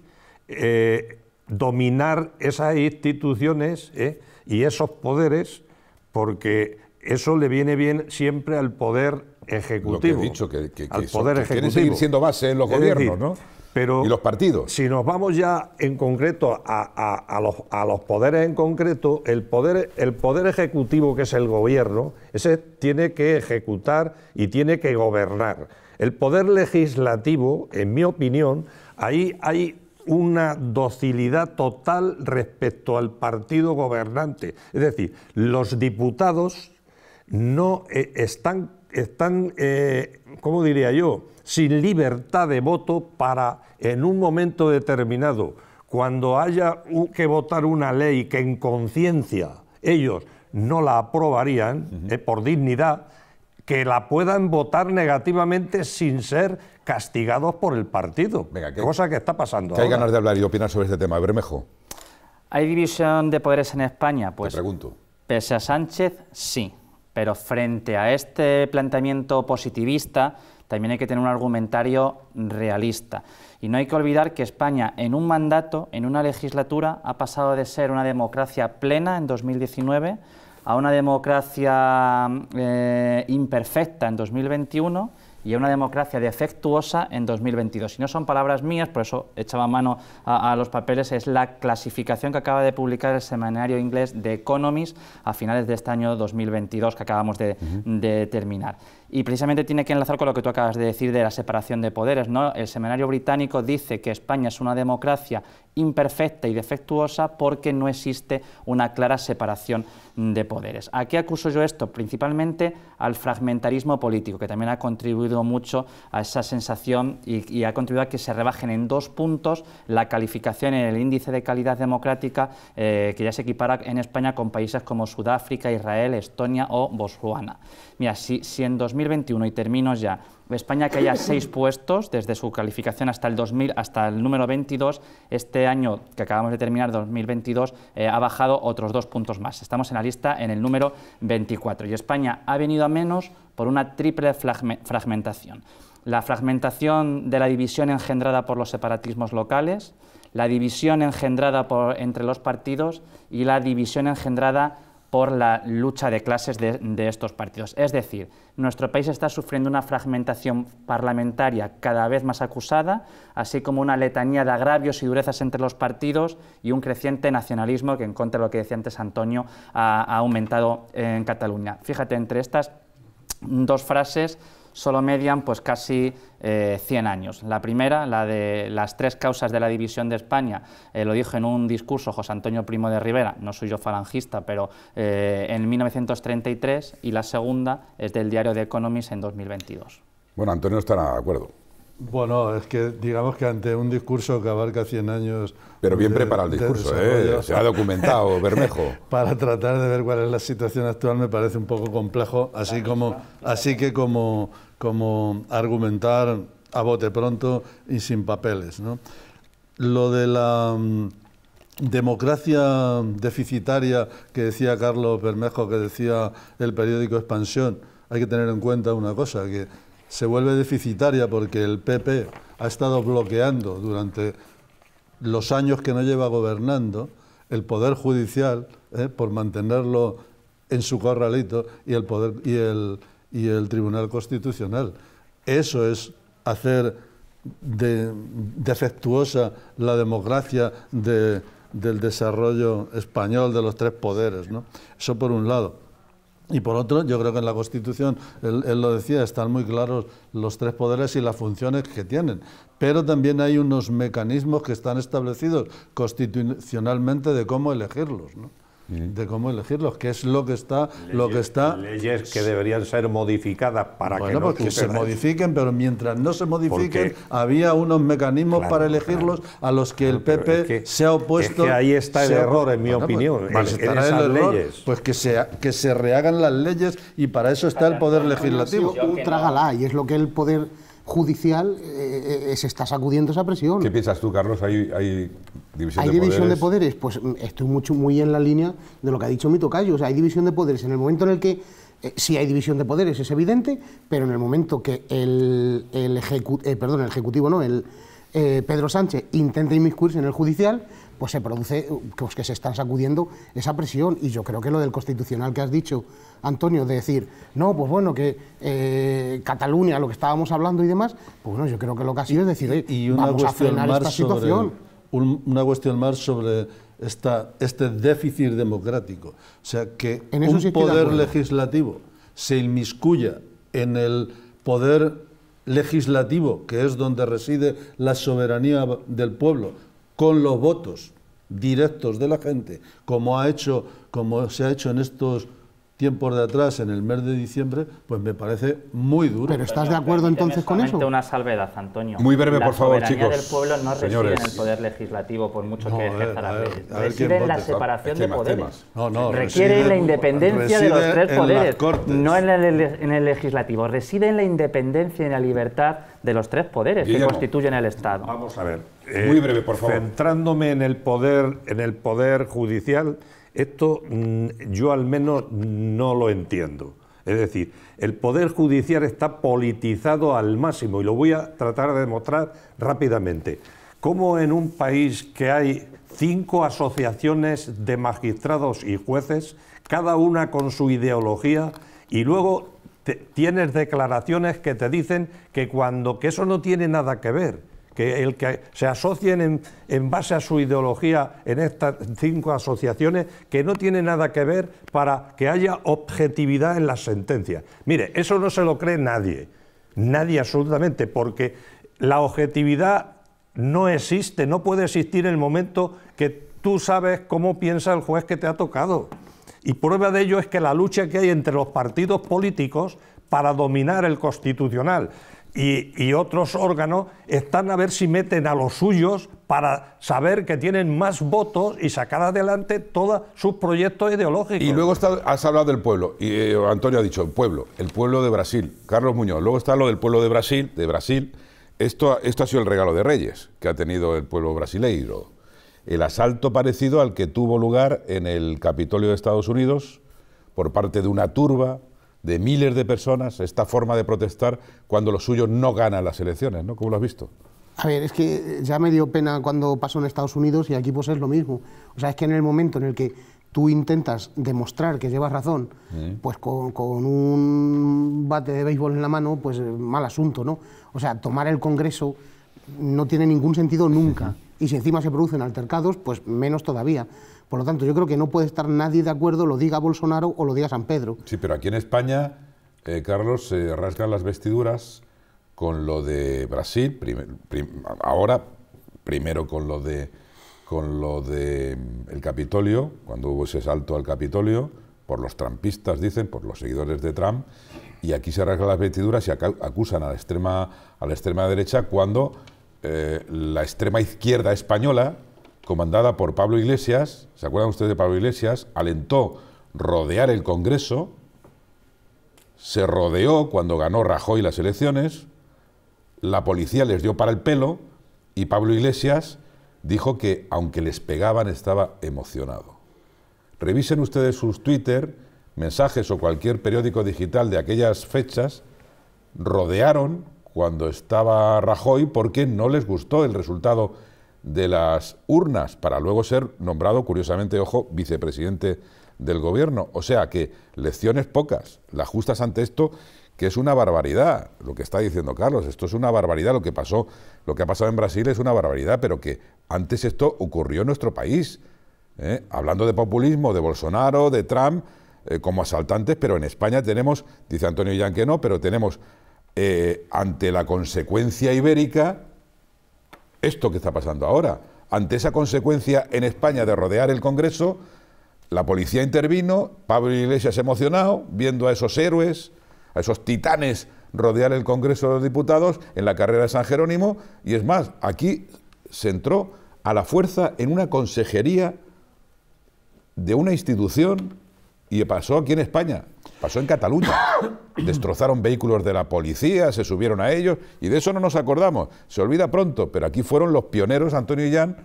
eh, dominar esas instituciones y esos poderes, porque eso le viene bien siempre al poder ejecutivo. Lo que he dicho, que, al poder ejecutivo. seguir siendo base en eh, los gobiernos, ¿no? Pero y los partidos. Si nos vamos ya en concreto a, los, a los, poderes en concreto, el poder, el poder ejecutivo, que es el gobierno, ese tiene que ejecutar y tiene que gobernar. El poder legislativo, en mi opinión, ahí hay una docilidad total respecto al partido gobernante. Es decir, los diputados no eh, están, están eh, ¿cómo diría yo?, sin libertad de voto para, en un momento determinado, cuando haya que votar una ley que en conciencia ellos no la aprobarían, eh, por dignidad, que la puedan votar negativamente sin ser castigados por el partido. cosa que está pasando. hay ganas de hablar y opinar sobre este tema. Bermejo. ¿Hay división de poderes en España? Pues, Te pregunto. Pese a Sánchez, sí. Pero frente a este planteamiento positivista, también hay que tener un argumentario realista. Y no hay que olvidar que España en un mandato, en una legislatura, ha pasado de ser una democracia plena en 2019 a una democracia eh, imperfecta en 2021 y una democracia defectuosa en 2022. Si no son palabras mías, por eso echaba mano a, los papeles, es la clasificación que acaba de publicar el semanario inglés de Economist a finales de este año 2022 que acabamos de terminar y precisamente tiene que enlazar con lo que tú acabas de decir de la separación de poderes. ¿no? El seminario británico dice que España es una democracia imperfecta y defectuosa porque no existe una clara separación de poderes. ¿A qué acuso yo esto? Principalmente al fragmentarismo político, que también ha contribuido mucho a esa sensación y, ha contribuido a que se rebajen en dos puntos la calificación en el índice de calidad democrática eh, que ya se equipara en España con países como Sudáfrica, Israel, Estonia o Botswana. Mira, si, 2021, y termino ya, España que haya seis puestos desde su calificación hasta el 2000, hasta el número 22, este año que acabamos de terminar, 2022, eh, ha bajado otros dos puntos más. Estamos en la lista en el número 24 y España ha venido a menos por una triple fragmentación. La fragmentación de la división engendrada por los separatismos locales, la división engendrada entre los partidos y la división engendrada por la lucha de clases de, estos partidos. Es decir, nuestro país está sufriendo una fragmentación parlamentaria cada vez más acusada, así como una letanía de agravios y durezas entre los partidos y un creciente nacionalismo que, en contra de lo que decía antes Antonio, ha aumentado en Cataluña. Fíjate, entre estas dos frases solo median pues casi 100 eh, años. La primera, la de las tres causas de la división de España, eh, lo dijo en un discurso José Antonio Primo de Rivera, no soy yo falangista, pero eh, en 1933, y la segunda es del diario de Economist en 2022. Bueno, Antonio estará de acuerdo. Bueno, es que digamos que ante un discurso que abarca 100 años... Pero bien preparado el discurso, ¿eh? se ha documentado Bermejo. Para tratar de ver cuál es la situación actual me parece un poco complejo, así, como, así que como como argumentar a bote pronto y sin papeles. Lo de la mm, democracia deficitaria que decía Carlos Bermejo, que decía el periódico Expansión, hay que tener en cuenta una cosa, que se vuelve deficitaria porque el PP ha estado bloqueando durante los años que no lleva gobernando el Poder Judicial, ¿eh? por mantenerlo en su corralito, y el, poder, y el y el Tribunal Constitucional. Eso es hacer de, defectuosa la democracia del desarrollo español de los tres poderes. ¿no? Eso por un lado. Y por otro, yo creo que en la Constitución, él, él, lo decía, están muy claros los tres poderes y las funciones que tienen. Pero también hay unos mecanismos que están establecidos constitucionalmente de cómo elegirlos. ¿no? de cómo elegirlos, que es lo que está, leyes, lo que está. Leyes que deberían ser modificadas para pues que se modifiquen, pero mientras no se modifiquen había unos mecanismos para elegirlos a los que el PP se ha opuesto. Es que ahí está el error, en mi pues, opinión. Pues, leyes. pues que se que se rehagan las leyes y para eso está el poder legislativo. Un y es lo que el poder judicial eh, eh, se está sacudiendo esa presión. ¿Qué piensas tú, Carlos? ¿Hay, hay división, de, poderes? Pues mm, estoy mucho, muy en la línea de lo que ha dicho mito tocayo. hay división de poderes en el momento en el que eh, sí hay división de poderes, es evidente, pero en el momento que el, el, perdón, el Ejecutivo, no, el Pedro Sánchez intenta inmiscuirse en el judicial, pues se produce que se están sacudiendo esa presión. Y yo creo que lo del constitucional que has dicho, Antonio, de decir, no, pues bueno, que eh, Cataluña, lo que estábamos hablando y demás, pues bueno, yo creo que lo que ha sido es decir, y una cuestión más esta situación. una cuestión más sobre esta, este déficit democrático. O sea, que en un poder legislativo se inmiscuya en el poder legislativo, que es donde reside la soberanía del pueblo, con los votos directos de la gente, como, ha hecho, como se ha hecho en estos tiempos de atrás, en el mes de diciembre, pues me parece muy duro. ¿Pero estás de acuerdo entonces con eso? una salvedad, Antonio. Muy breve, por favor, chicos. del pueblo no reside en el poder legislativo, por mucho que ejerza la leyes. Reside en la separación de poderes. No, no, Requiere la independencia de los tres poderes, no en el, legislativo. Reside en la independencia y la libertad de los tres poderes que constituyen el Estado. Vamos a ver. Eh, muy breve, por favor. Centrándome en el poder, en el poder judicial esto mm, yo al menos no lo entiendo. Es decir, el Poder Judicial está politizado al máximo y lo voy a tratar de demostrar rápidamente. ¿Cómo en un país que hay cinco asociaciones de magistrados y jueces, cada una con su ideología, y luego tienes declaraciones que te dicen que cuando que eso no tiene nada que ver? que el que se asocien en, base a su ideología en estas cinco asociaciones que no tiene nada que ver para que haya objetividad en las sentencias. Mire, eso no se lo cree nadie, nadie absolutamente, porque la objetividad no existe, no puede existir en el momento que tú sabes cómo piensa el juez que te ha tocado. Y prueba de ello es que la lucha que hay entre los partidos políticos para dominar el constitucional y, otros órganos están a ver si meten a los suyos para saber que tienen más votos y sacar adelante todos sus proyectos ideológicos. Y luego has hablado del pueblo, y eh, Antonio ha dicho el pueblo, el pueblo de Brasil, Carlos Muñoz. Luego está lo del pueblo de Brasil, de Brasil. Esto, esto ha sido el regalo de Reyes que ha tenido el pueblo brasileiro. El asalto parecido al que tuvo lugar en el Capitolio de Estados Unidos por parte de una turba de miles de personas esta forma de protestar cuando los suyos no ganan las elecciones, ¿no? como lo has visto? A ver, es que ya me dio pena cuando pasó en Estados Unidos y aquí pues es lo mismo. O sea, es que en el momento en el que tú intentas demostrar que llevas razón, pues con, con, un bate de béisbol en la mano, pues eh, mal asunto, ¿no? O sea, tomar el Congreso no tiene ningún sentido nunca. y si encima se producen altercados, pues menos todavía. Por lo tanto, yo creo que no puede estar nadie de acuerdo, lo diga Bolsonaro o lo diga San Pedro. Sí, pero aquí en España, eh, Carlos, se rasgan las vestiduras con lo de Brasil, ahora primero con lo de con lo de mm, el Capitolio, cuando hubo ese salto al Capitolio, por los trampistas, dicen, por los seguidores de Trump, y aquí se rasgan las vestiduras y acusan a la extrema, a la extrema derecha cuando eh, la extrema izquierda española, comandada por Pablo Iglesias, ¿se acuerdan ustedes de Pablo Iglesias? Alentó rodear el Congreso, se rodeó cuando ganó Rajoy las elecciones, la policía les dio para el pelo y Pablo Iglesias dijo que aunque les pegaban estaba emocionado. Revisen ustedes sus Twitter, mensajes o cualquier periódico digital de aquellas fechas, rodearon cuando estaba Rajoy porque no les gustó el resultado de las urnas para luego ser nombrado, curiosamente, ojo, vicepresidente del gobierno. O sea que lecciones pocas, las justas ante esto, que es una barbaridad, lo que está diciendo Carlos, esto es una barbaridad, lo que pasó, lo que ha pasado en Brasil es una barbaridad, pero que antes esto ocurrió en nuestro país. ¿eh? Hablando de populismo, de Bolsonaro, de Trump, eh, como asaltantes, pero en España tenemos, dice Antonio Yan que no, pero tenemos eh, ante la consecuencia ibérica esto que está pasando ahora. Ante esa consecuencia en España de rodear el Congreso, la policía intervino, Pablo Iglesias emocionado, viendo a esos héroes, a esos titanes rodear el Congreso de los Diputados en la carrera de San Jerónimo, y es más, aquí se entró a la fuerza en una consejería de una institución y pasó aquí en España. Pasó en Cataluña. Destrozaron vehículos de la policía, se subieron a ellos y de eso no nos acordamos. Se olvida pronto, pero aquí fueron los pioneros, Antonio y Jan,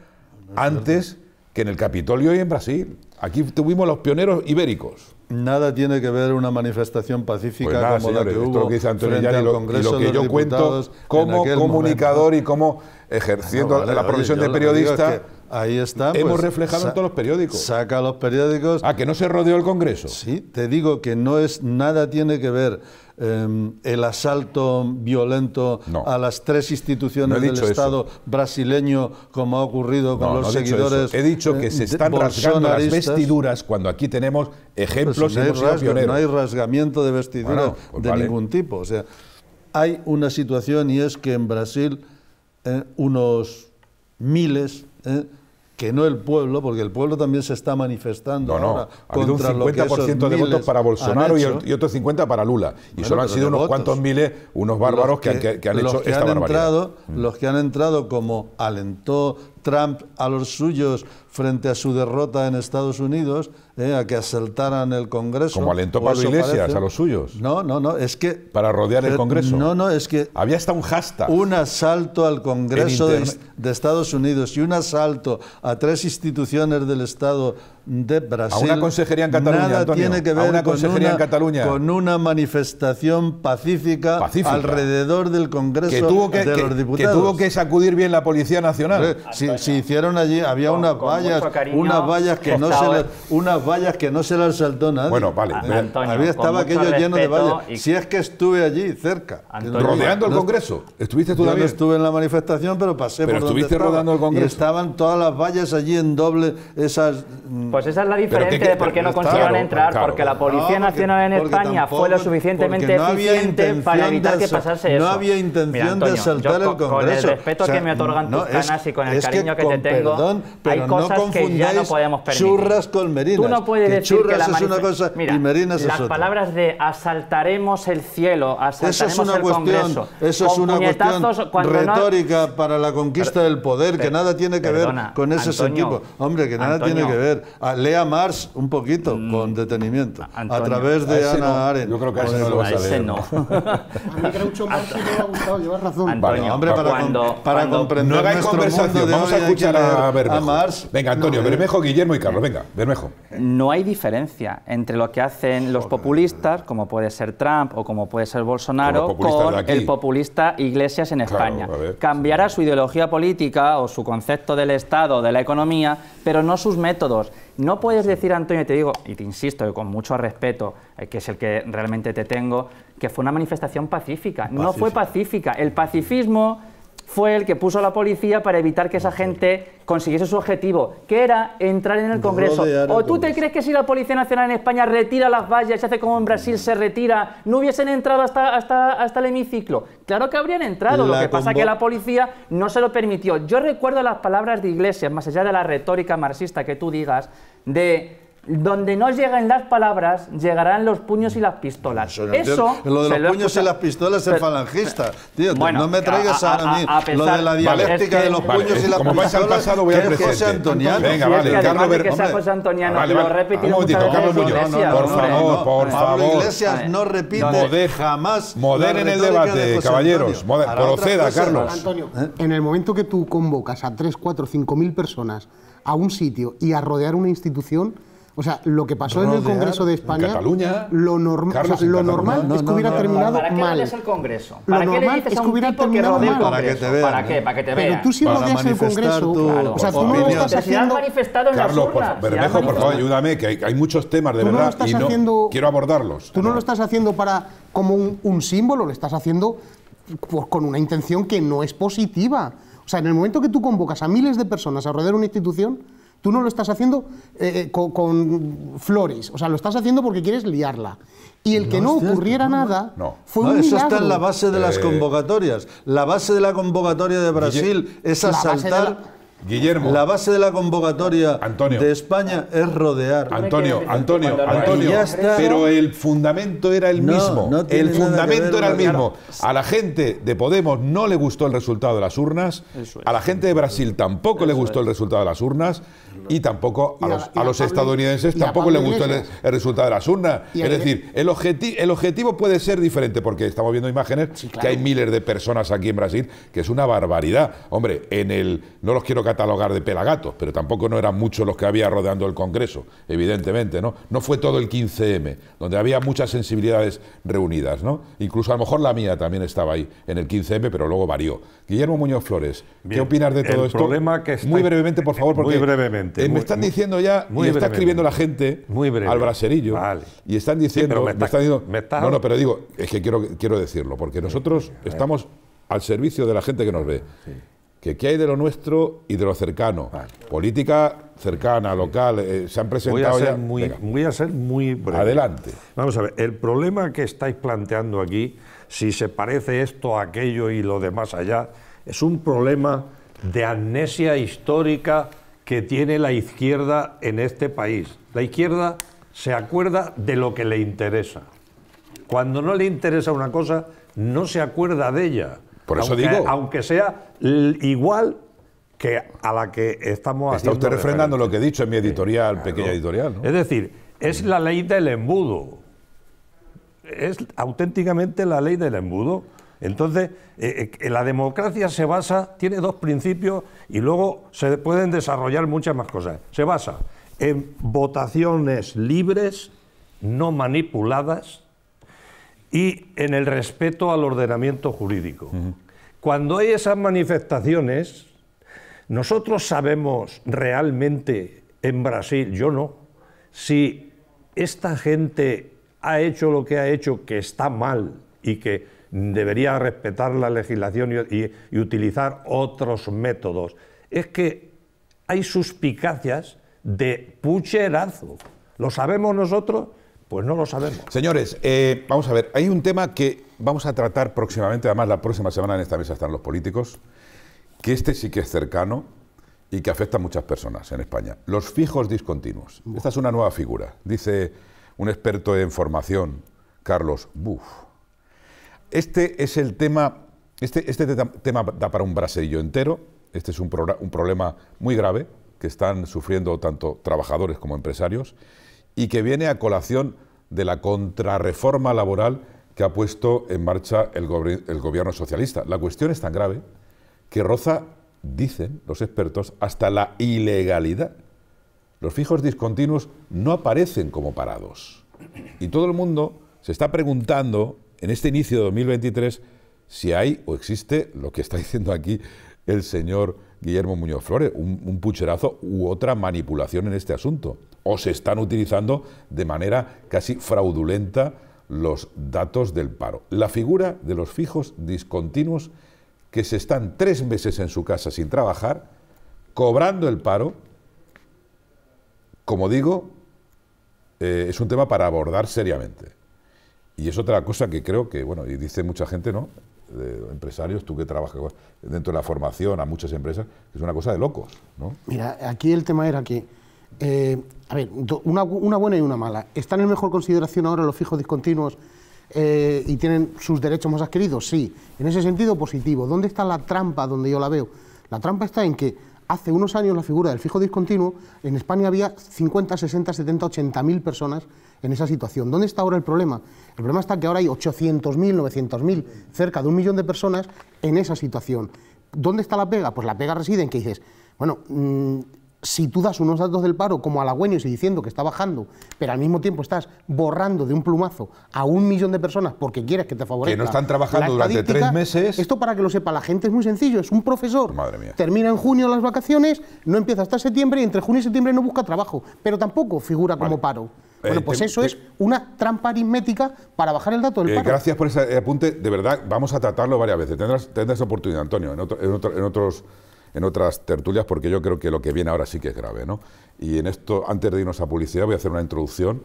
antes que en el Capitolio y en Brasil. Aquí tuvimos los pioneros ibéricos. Nada tiene que ver una manifestación pacífica pues nada, como que hubo dice Antonio y lo, lo que yo cuento como comunicador y como ejerciendo la profesión de periodista... Ahí está. Hemos pues, reflejado en todos los periódicos. Saca los periódicos. a ah, que no se rodeó el Congreso. Sí, te digo que no es nada tiene que ver em, el asalto violento a las tres instituciones del Estado brasileño, como ha ocurrido con los seguidores. He dicho, que se están rasgando las vestiduras cuando aquí tenemos ejemplos pues, No hay rasgamiento de vestiduras pues de ningún tipo. O sea, hay una situación y es que en Brasil eh, unos miles. Eh, que no el pueblo, porque el pueblo también se está manifestando. No, no. ha habido un 50% de votos para Bolsonaro y, otro 50% para Lula. Y solo han sido unos cuantos miles, unos bárbaros que, han, hecho esta barbaridad. Mm. Los que han entrado como alentó Trump a los suyos frente a su derrota en Estados Unidos, eh, a que asaltaran el Congreso. Como alentó las Iglesias a los suyos. No, no, no, es que... Para rodear el eh, Congreso. No, no, es que... Había hasta un hashtag. Un asalto al Congreso de, Estados Unidos y un asalto a tres instituciones del Estado de Brasil. A una consejería en Cataluña, Nada tiene que ver con, una, con una manifestación pacífica, alrededor del Congreso de los diputados. Que tuvo que sacudir bien la Policía Nacional. Eh, se, hicieron allí, había unas vallas, unas vallas que no se las, unas vallas que no se las saltó nadie. Bueno, vale. Ah, había estaba aquello lleno de vallas. Si es que estuve allí cerca, rodeando el Congreso. ¿Estuviste tú Yo no estuve en la manifestación, pero pasé pero por estuviste rodando el Congreso. estaban todas las vallas allí en doble esas mm, Pues esa es la diferencia de por qué no consiguieron entrar, porque la Policía Nacional en España fue lo suficientemente no para evitar que pasase eso. No había intención de saltar el Congreso. Con el respeto que me otorgan tus canas y con el cariño cariño que, te perdón, pero hay cosas no que Churras con merinas. churras es una cosa y merinas es otra. las palabras de asaltaremos el cielo, asaltaremos eso es una el cuestión, Congreso. Eso es una cuestión retórica para la conquista del poder, que nada tiene que ver con ese Antonio, Hombre, que nada tiene que ver. Ah, lea Mars un poquito, mm, con detenimiento, a través de Ana no, Yo creo que a ese no lo mí a que no. a Marx me ha gustado, lleva razón. Antonio, hombre, para, para comprender nuestro mundo de hoy a escuchar Venga, Antonio, eh, Bermejo, Guillermo y eh, Carlos. Venga, Bermejo. No hay diferencia entre lo que hacen los populistas, como puede ser Trump o como puede ser Bolsonaro, con el populista Iglesias en España. Cambiará su ideología política o su concepto del Estado, de la economía, pero no sus métodos. No puedes decir, Antonio, y te digo, y te insisto, y con mucho respeto, eh, que es el que realmente te tengo, que fue una manifestación pacífica. No fue pacífica. El pacifismo fue el que puso la policía para evitar que esa gente consiguiese su objetivo, que era entrar en el Congreso. ¿O tú te crees que si la Policía Nacional en España retira las vallas, y hace como en Brasil se retira, no hubiesen entrado hasta, hasta, hasta el hemiciclo? Claro que habrían entrado, lo que pasa es que la policía no se lo permitió. Yo recuerdo las palabras de Iglesias, más allá de la retórica marxista que tú digas, de donde no lleguen las palabras, llegarán los puños y las pistolas. Eso, lo de los puños y las pistolas es falangista. Tío, no me traigas a, a, mí lo de la dialéctica de los puños y las pistolas. Como pasado, José Antoniano. Venga, es vale, Carlos Ber... que José Antoniano, lo repite Un momentito, Carlos Muñoz. No, no, por favor, por favor. Iglesias no repite jamás. Moderen el debate, caballeros. Proceda, Carlos. ¿Eh? en el momento que tú convocas a 3, 4, 5 mil personas a un sitio y a rodear una institución o sea, lo que pasó en el Congreso de España, lo, lo normal es que hubiera terminado ¿Para qué mal. ¿Para el Congreso? ¿Para qué normal es que hubiera terminado Para que te vean. ¿Para ¿eh? qué? Para que te vean. Pero tú sí rodeas el Congreso. O sea, tú no lo estás haciendo... manifestado en Carlos, por, Bermejo, por favor, ayúdame, que hay, muchos temas de verdad y no quiero abordarlos. Tú no lo estás haciendo para como un, símbolo, lo estás haciendo con una intención que no es positiva. O sea, en el momento que tú convocas a miles de personas a rodear una institución Tú no lo estás haciendo eh, eh, con, flores, o sea, lo estás haciendo porque quieres liarla. Y el que no ocurriera nada no. fue un Eso está en la base de las eh, convocatorias. La base de la convocatoria de Brasil es asaltar Guillermo. La base de la convocatoria de España es rodear. Antonio, Antonio, Antonio. Pero el fundamento era el mismo. el fundamento era el mismo. A la gente de Podemos no le gustó el resultado de las urnas. a la gente de Brasil tampoco le gustó el resultado de las urnas. Y tampoco a, los, estadounidenses tampoco le gustó el, resultado de las urnas. Es decir, el, el objetivo puede ser diferente porque estamos viendo imágenes que hay miles de personas aquí en Brasil, que es una barbaridad. Hombre, en el no los quiero catalogar de pelagatos, pero tampoco no eran muchos los que había rodeando el Congreso, evidentemente, ¿no? No fue todo el 15M, donde había muchas sensibilidades reunidas, ¿no? Incluso a lo mejor la mía también estaba ahí en el 15M, pero luego varió. Guillermo Muñoz Flores, ¿qué opinas de todo el esto? Problema que Muy brevemente, por favor, porque muy eh, brevemente, me están diciendo ya, muy está escribiendo la gente muy al braserillo, y están diciendo, no, no, pero digo, es que quiero, quiero decirlo, porque nosotros estamos al servicio de la gente que nos ve. Sí que qué hay de lo nuestro y de lo cercano. Política cercana, local, eh, se han presentado voy Muy, a ser muy breve. Adelante. Vamos a ver, el problema que estáis planteando aquí, si se parece esto a aquello y lo demás allá, es un problema de amnesia histórica que tiene la izquierda en este país. La izquierda se acuerda de lo que le interesa. Cuando no le interesa una cosa, no se acuerda de ella aunque, digo. Aunque sea igual que a la que estamos haciendo. Está usted refrendando lo que he dicho en mi editorial, pequeña editorial. Es decir, es la ley del embudo. Es auténticamente la ley del embudo. Entonces, eh, eh, la democracia se basa, tiene dos principios y luego se pueden desarrollar muchas más cosas. Se basa en votaciones libres, no manipuladas, y en el respeto al ordenamiento jurídico. Cuando hay esas manifestaciones, nosotros sabemos realmente en Brasil, yo no, si esta gente ha hecho lo que ha hecho, que está mal y que debería respetar la legislación y utilizar otros métodos. Es que hay suspicacias de pucherazo. Lo sabemos nosotros pues no lo sabemos. Señores, eh, vamos a ver, hay un tema que vamos a tratar próximamente, además la próxima semana en esta mesa están los políticos, que este sí que es cercano y que afecta a muchas personas en España. Los fijos discontinuos. Esta es una nueva figura. Dice un experto en formación, Carlos Buff. Este es el tema, este, este tema da para un brasillo entero. Este es un, un problema muy grave que están sufriendo tanto trabajadores como empresarios y que viene a colación de la contrarreforma laboral que ha puesto en marcha el, gobierno socialista. La cuestión es tan grave que roza, dicen los expertos, hasta la ilegalidad. Los fijos discontinuos no aparecen como parados. Y todo el mundo se está preguntando en este inicio de 2023 si hay o existe lo que está diciendo aquí el señor Guillermo Muñoz Flores, un pucherazo u otra manipulación en este asunto o se están utilizando de manera casi fraudulenta los datos del paro. La figura de los fijos discontinuos que se están tres meses en su casa sin trabajar, cobrando el paro, como digo, eh, es un tema para abordar seriamente. Y es otra cosa que creo que, bueno, y dice mucha gente, ¿no? De empresarios, tú que trabajas dentro de la formación, a muchas empresas, es una cosa de locos, ¿no? Mira, aquí el tema era que eh, a ver, una, buena y una mala. ¿Están en mejor consideración ahora los fijos discontinuos eh, y tienen sus derechos más adquiridos? Sí. En ese sentido, positivo. ¿Dónde está la trampa donde yo la veo? La trampa está en que hace unos años la figura del fijo discontinuo, en España había 50, 60, 70, 80 mil personas en esa situación. ¿Dónde está ahora el problema? El problema está que ahora hay 800 mil, 900 mil, cerca de un millón de personas en esa situación. ¿Dónde está la pega? Pues la pega reside en que dices, bueno, mm, si tú das unos datos del paro como halagüeños y diciendo que está bajando, pero al mismo tiempo estás borrando de un plumazo a un millón de personas porque quieres que te favorezca. Que no están trabajando durante tres meses. Esto para que lo sepa la gente es muy sencillo. Es un profesor. Madre mía. Termina en junio las vacaciones, no empieza hasta septiembre y entre junio y septiembre no busca trabajo, pero tampoco figura como paro. Eh, bueno, pues eso es una trampa aritmética para bajar el dato del eh, paro. Gracias por ese apunte. De verdad, vamos a tratarlo varias veces. Tendrás, tendrás oportunidad, Antonio, en otros en otras tertulias, porque yo creo que lo que viene ahora sí que es grave. ¿no? Y en esto, antes de irnos a publicidad, voy a hacer una introducción.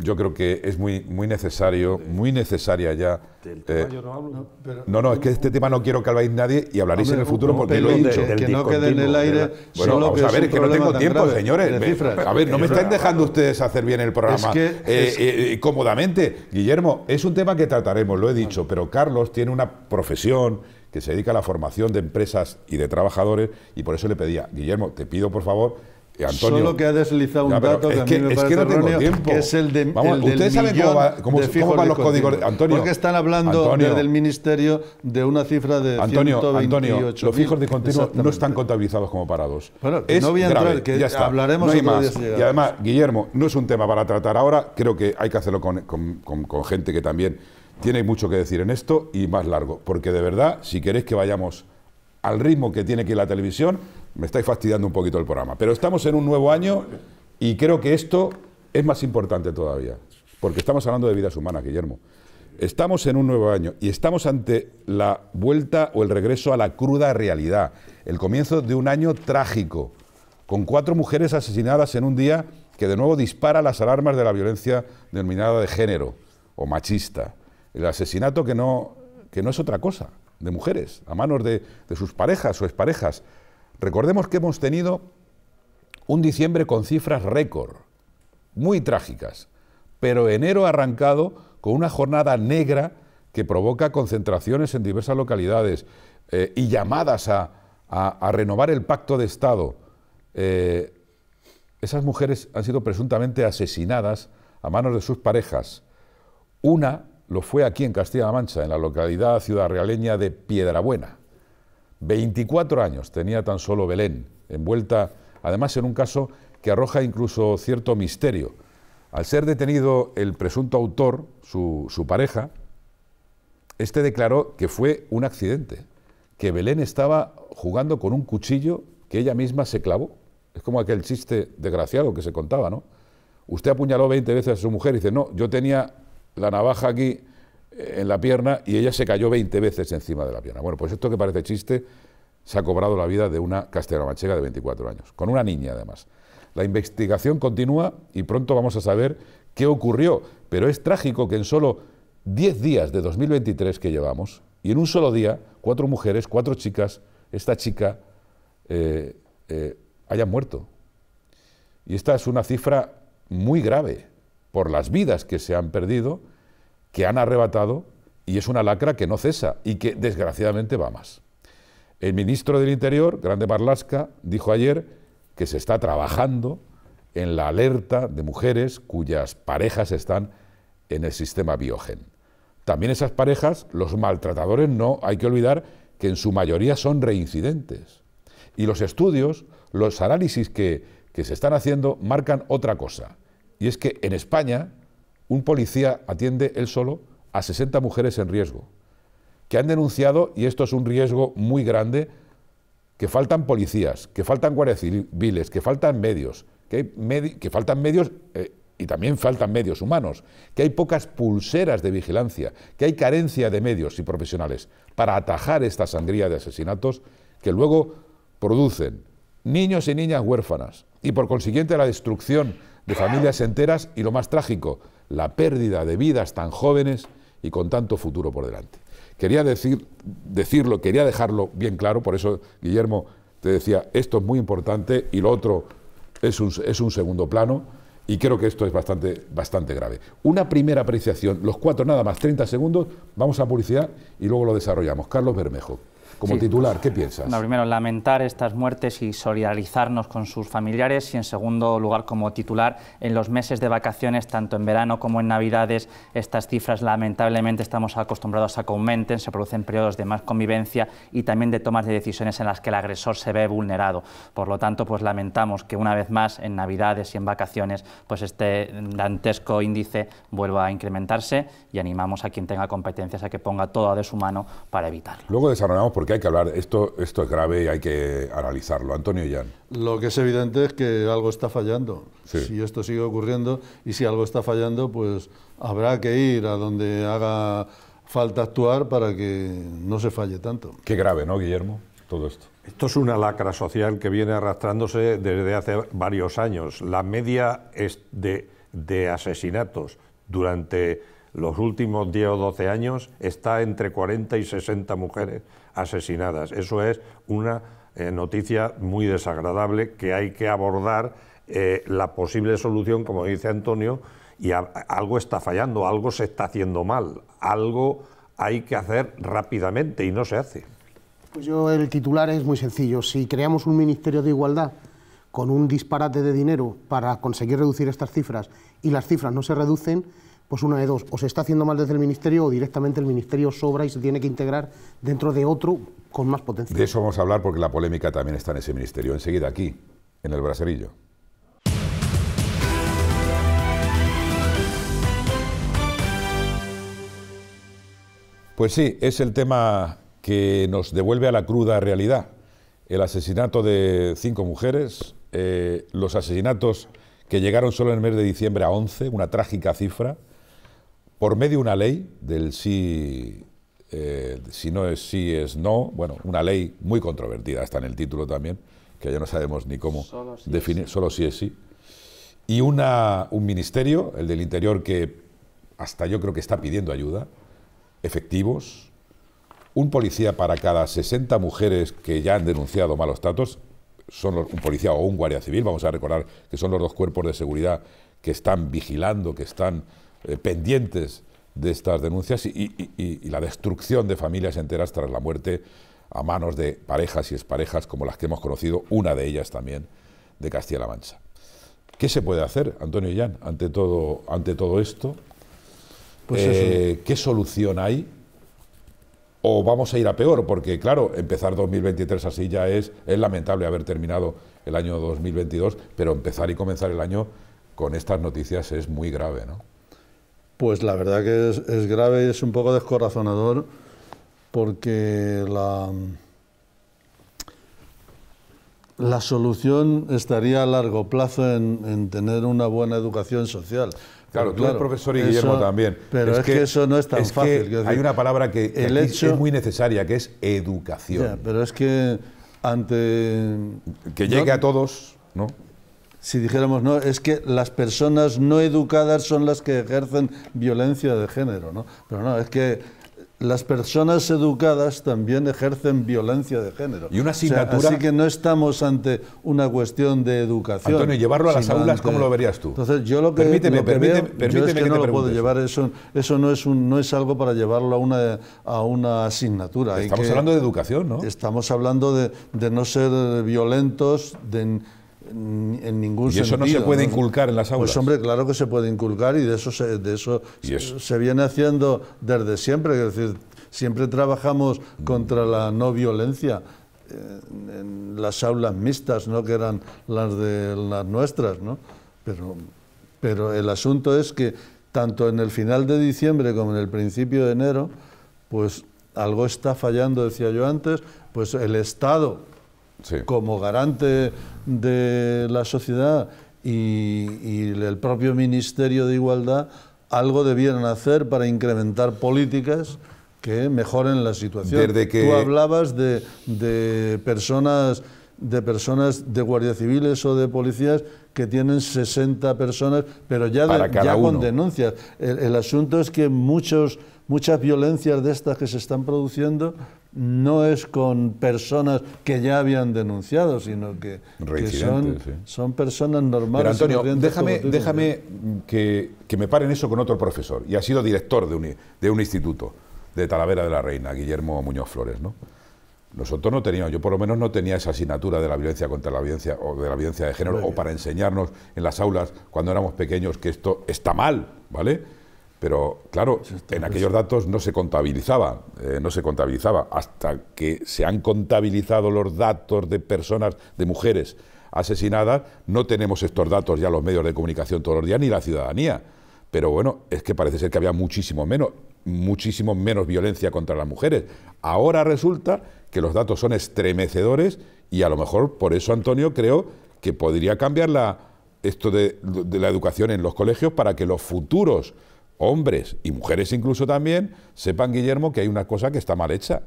Yo creo que es muy, muy necesario, muy necesaria ya. Eh, tema yo no, hablo, pero, no, no, es que este tema no quiero que habláis nadie y hablaréis en el futuro porque lo he dicho. que no quede en el aire. Bueno, vamos a ver, es que no tengo tiempo, señores. a ver, no me están dejando ustedes hacer bien el programa eh, eh, cómodamente. Guillermo, es un tema que trataremos, lo he dicho, pero Carlos tiene una profesión se dedica a la formación de empresas y de trabajadores, y por eso le pedía, Guillermo, te pido por favor eh, Antonio, Solo que ha deslizado un dato que, a mí me parece es que no tengo tiempo. que es el de Vamos, ¿Ustedes saben cómo, cómo, los códigos? Antonio, porque están hablando Antonio, desde el Ministerio de una cifra de Antonio, Antonio, los fijos de continuo no están contabilizados como parados. Bueno, no voy a entrar, que ya está, hablaremos no hay más. Y además, Guillermo, no es un tema para tratar ahora, creo que hay que hacerlo con, con gente que también tiene mucho que decir en esto y más largo, porque de verdad, si queréis que vayamos al ritmo que tiene que ir la televisión, me estáis fastidiando un poquito el programa. Pero estamos en un nuevo año y creo que esto es más importante todavía, porque estamos hablando de vidas humanas, Guillermo. Estamos en un nuevo año y estamos ante la vuelta o el regreso a la cruda realidad, el comienzo de un año trágico, con cuatro mujeres asesinadas en un día que de nuevo dispara las alarmas de la violencia denominada de género o machista el asesinato que no, que no es otra cosa, de mujeres, a manos de, sus parejas o exparejas. Recordemos que hemos tenido un diciembre con cifras récord, muy trágicas, pero enero arrancado con una jornada negra que provoca concentraciones en diversas localidades eh, y llamadas a, renovar el pacto de Estado. Eh, esas mujeres han sido presuntamente asesinadas a manos de sus parejas. Una lo fue aquí en Castilla-La Mancha, en la localidad ciudad de Piedrabuena. 24 años tenía tan solo Belén, envuelta además en un caso que arroja incluso cierto misterio. Al ser detenido el presunto autor, su, pareja, este declaró que fue un accidente, que Belén estaba jugando con un cuchillo que ella misma se clavó. Es como aquel chiste desgraciado que se contaba, ¿no? Usted apuñaló 20 veces a su mujer y dice, no, yo tenía la navaja aquí eh, en la pierna y ella se cayó 20 veces encima de la pierna. Bueno, pues esto que parece chiste se ha cobrado la vida de una castellana manchega de 24 años, con una niña además. La investigación continúa y pronto vamos a saber qué ocurrió, pero es trágico que en solo 10 días de 2023 que llevamos, y en un solo día, cuatro mujeres, cuatro chicas, esta chica eh, eh, hayan muerto. Y esta es una cifra muy grave, por las vidas que se han perdido, que han arrebatado, y es una lacra que no cesa y que desgraciadamente va más. El ministro del Interior, Grande Marlasca, dijo ayer que se está trabajando en la alerta de mujeres cuyas parejas están en el sistema biogen. También esas parejas, los maltratadores, no hay que olvidar que en su mayoría son reincidentes. Y los estudios, los análisis que, que se están haciendo marcan otra cosa y es que en España un policía atiende él solo a 60 mujeres en riesgo, que han denunciado, y esto es un riesgo muy grande, que faltan policías, que faltan guardias civiles, que faltan medios, que, que faltan medios eh, y también faltan medios humanos, que hay pocas pulseras de vigilancia, que hay carencia de medios y profesionales para atajar esta sangría de asesinatos que luego producen niños y niñas huérfanas y por consiguiente la destrucción de familias enteras y lo más trágico, la pérdida de vidas tan jóvenes y con tanto futuro por delante. Quería decir, decirlo, quería dejarlo bien claro, por eso, Guillermo, te decía, esto es muy importante y lo otro es un, es un segundo plano y creo que esto es bastante, bastante grave. Una primera apreciación, los cuatro nada más, 30 segundos, vamos a publicidad y luego lo desarrollamos. Carlos Bermejo. Como titular, ¿qué piensas? Bueno, primero, lamentar estas muertes y solidarizarnos con sus familiares. Y en segundo lugar, como titular, en los meses de vacaciones, tanto en verano como en Navidades, estas cifras lamentablemente estamos acostumbrados a que aumenten. Se producen periodos de más convivencia y también de tomas de decisiones en las que el agresor se ve vulnerado. Por lo tanto, pues lamentamos que una vez más en Navidades y en vacaciones, pues este dantesco índice vuelva a incrementarse y animamos a quien tenga competencias a que ponga todo de su mano para evitarlo. Luego desarrollamos porque hay que hablar, esto, esto es grave y hay que analizarlo. Antonio Jan. Lo que es evidente es que algo está fallando. Si esto sigue ocurriendo y si algo está fallando, pues habrá que ir a donde haga falta actuar para que no se falle tanto. Qué grave, ¿no, Guillermo? Todo esto. Esto es una lacra social que viene arrastrándose desde hace varios años. La media es de, de asesinatos durante los últimos 10 o 12 años está entre 40 y 60 mujeres asesinadas. Eso es una eh, noticia muy desagradable que hay que abordar eh, la posible solución, como dice Antonio, y algo está fallando, algo se está haciendo mal, algo hay que hacer rápidamente y no se hace. Pues yo el titular es muy sencillo. Si creamos un Ministerio de Igualdad con un disparate de dinero para conseguir reducir estas cifras y las cifras no se reducen, pues una de dos, o se está haciendo mal desde el Ministerio o directamente el Ministerio sobra y se tiene que integrar dentro de otro con más potencia. De eso vamos a hablar porque la polémica también está en ese Ministerio. Enseguida aquí, en el Braserillo. Pues sí, es el tema que nos devuelve a la cruda realidad. El asesinato de cinco mujeres, eh, los asesinatos que llegaron solo en el mes de diciembre a 11, una trágica cifra, por medio de una ley del sí, eh, si no es sí es no, bueno, una ley muy controvertida, está en el título también, que ya no sabemos ni cómo definir, solo sí es sí, y una, un ministerio, el del interior, que hasta yo creo que está pidiendo ayuda, efectivos, un policía para cada 60 mujeres que ya han denunciado malos tratos, son un policía o un guardia civil, vamos a recordar que son los dos cuerpos de seguridad que están vigilando, que están eh, pendientes de estas denuncias y, la destrucción de familias enteras tras la muerte a manos de parejas y exparejas como las que hemos conocido, una de ellas también, de Castilla-La Mancha. ¿Qué se puede hacer, Antonio Yan, ante todo, ante todo esto? Pues eh, ¿Qué solución hay? ¿O vamos a ir a peor? Porque, claro, empezar 2023 así ya es, es lamentable haber terminado el año 2022, pero empezar y comenzar el año con estas noticias es muy grave, ¿no? pues la verdad que es, grave y es un poco descorazonador porque la, la solución estaría a largo plazo en, tener una buena educación social. Claro, tú profesor y Guillermo también. Pero es, que, eso no es tan fácil. hay una palabra que es muy necesaria, que es educación. pero es que ante... Que llegue a todos, ¿no? si dijéramos, no, es que las personas no educadas son las que ejercen violencia de género, ¿no? Pero no, es que las personas educadas también ejercen violencia de género. Y una asignatura. así que no estamos ante una cuestión de educación. Antonio, llevarlo a las aulas, ¿cómo lo verías tú? Entonces, yo lo que. Permíteme, lo permíteme, permíteme es que, no lo puedo llevar. Eso, eso no, es un, no es algo para llevarlo a una, a una asignatura. Estamos hablando de educación, ¿no? Estamos hablando de, de no ser violentos, de en ningún eso no se puede inculcar en las pues, aulas? Pues hombre, claro que se puede inculcar y de eso se, de eso, se viene haciendo desde siempre. Es decir, siempre trabajamos mm. contra la no violencia eh, en, las aulas mixtas, ¿no? que eran las de las nuestras, ¿no? Pero, pero el asunto es que tanto en el final de diciembre como en el principio de enero, pues algo está fallando, decía yo antes, pues el Estado como garante de la sociedad y, el propio Ministerio de Igualdad algo debieran hacer para incrementar políticas que mejoren la situación. que... Tú hablabas de, de, personas de personas de Guardia civiles o de policías que tienen 60 personas, pero ya, ya con denuncias. El, el, asunto es que muchos, muchas violencias de estas que se están produciendo no es con personas que ya habían denunciado, sino que, son, personas normales. Pero Antonio, déjame, déjame ¿eh? que, me paren eso con otro profesor, y ha sido director de un, instituto de Talavera de la Reina, Guillermo Muñoz Flores, ¿no? Nosotros no teníamos, yo por lo menos no tenía esa asignatura de la violencia contra la violencia o de la violencia de género, o para enseñarnos en las aulas cuando éramos pequeños que esto está mal, ¿vale? Pero claro, en aquellos datos no se contabilizaba, eh, no se contabilizaba hasta que se han contabilizado los datos de personas, de mujeres asesinadas. No tenemos estos datos ya los medios de comunicación todos los días ni la ciudadanía. Pero bueno, es que parece ser que había muchísimo menos, muchísimo menos violencia contra las mujeres. Ahora resulta que los datos son estremecedores y a lo mejor por eso Antonio creo que podría cambiar la, esto de la educación en los colegios para que los futuros hombres y mujeres incluso también, sepan, Guillermo, que hay una cosa que está mal hecha,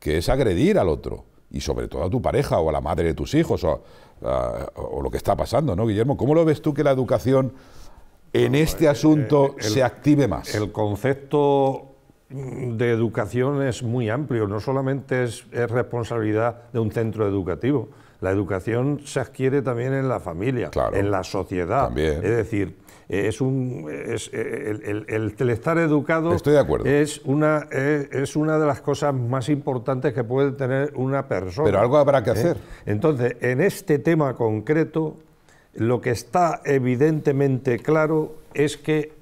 que es agredir al otro, y sobre todo a tu pareja o a la madre de tus hijos, o, lo que está pasando, ¿no, Guillermo? ¿Cómo lo ves tú que la educación en este eh, asunto eh, se active más? El concepto de educación es muy amplio, no solamente es, responsabilidad de un centro educativo, la educación se adquiere también en la familia, en la sociedad. Es decir, eh, es un eh, el, estar educado Estoy de acuerdo. Es, una, eh, es, una de las cosas más importantes que puede tener una persona. Pero algo habrá que hacer. Entonces, en este tema concreto, lo que está evidentemente claro es que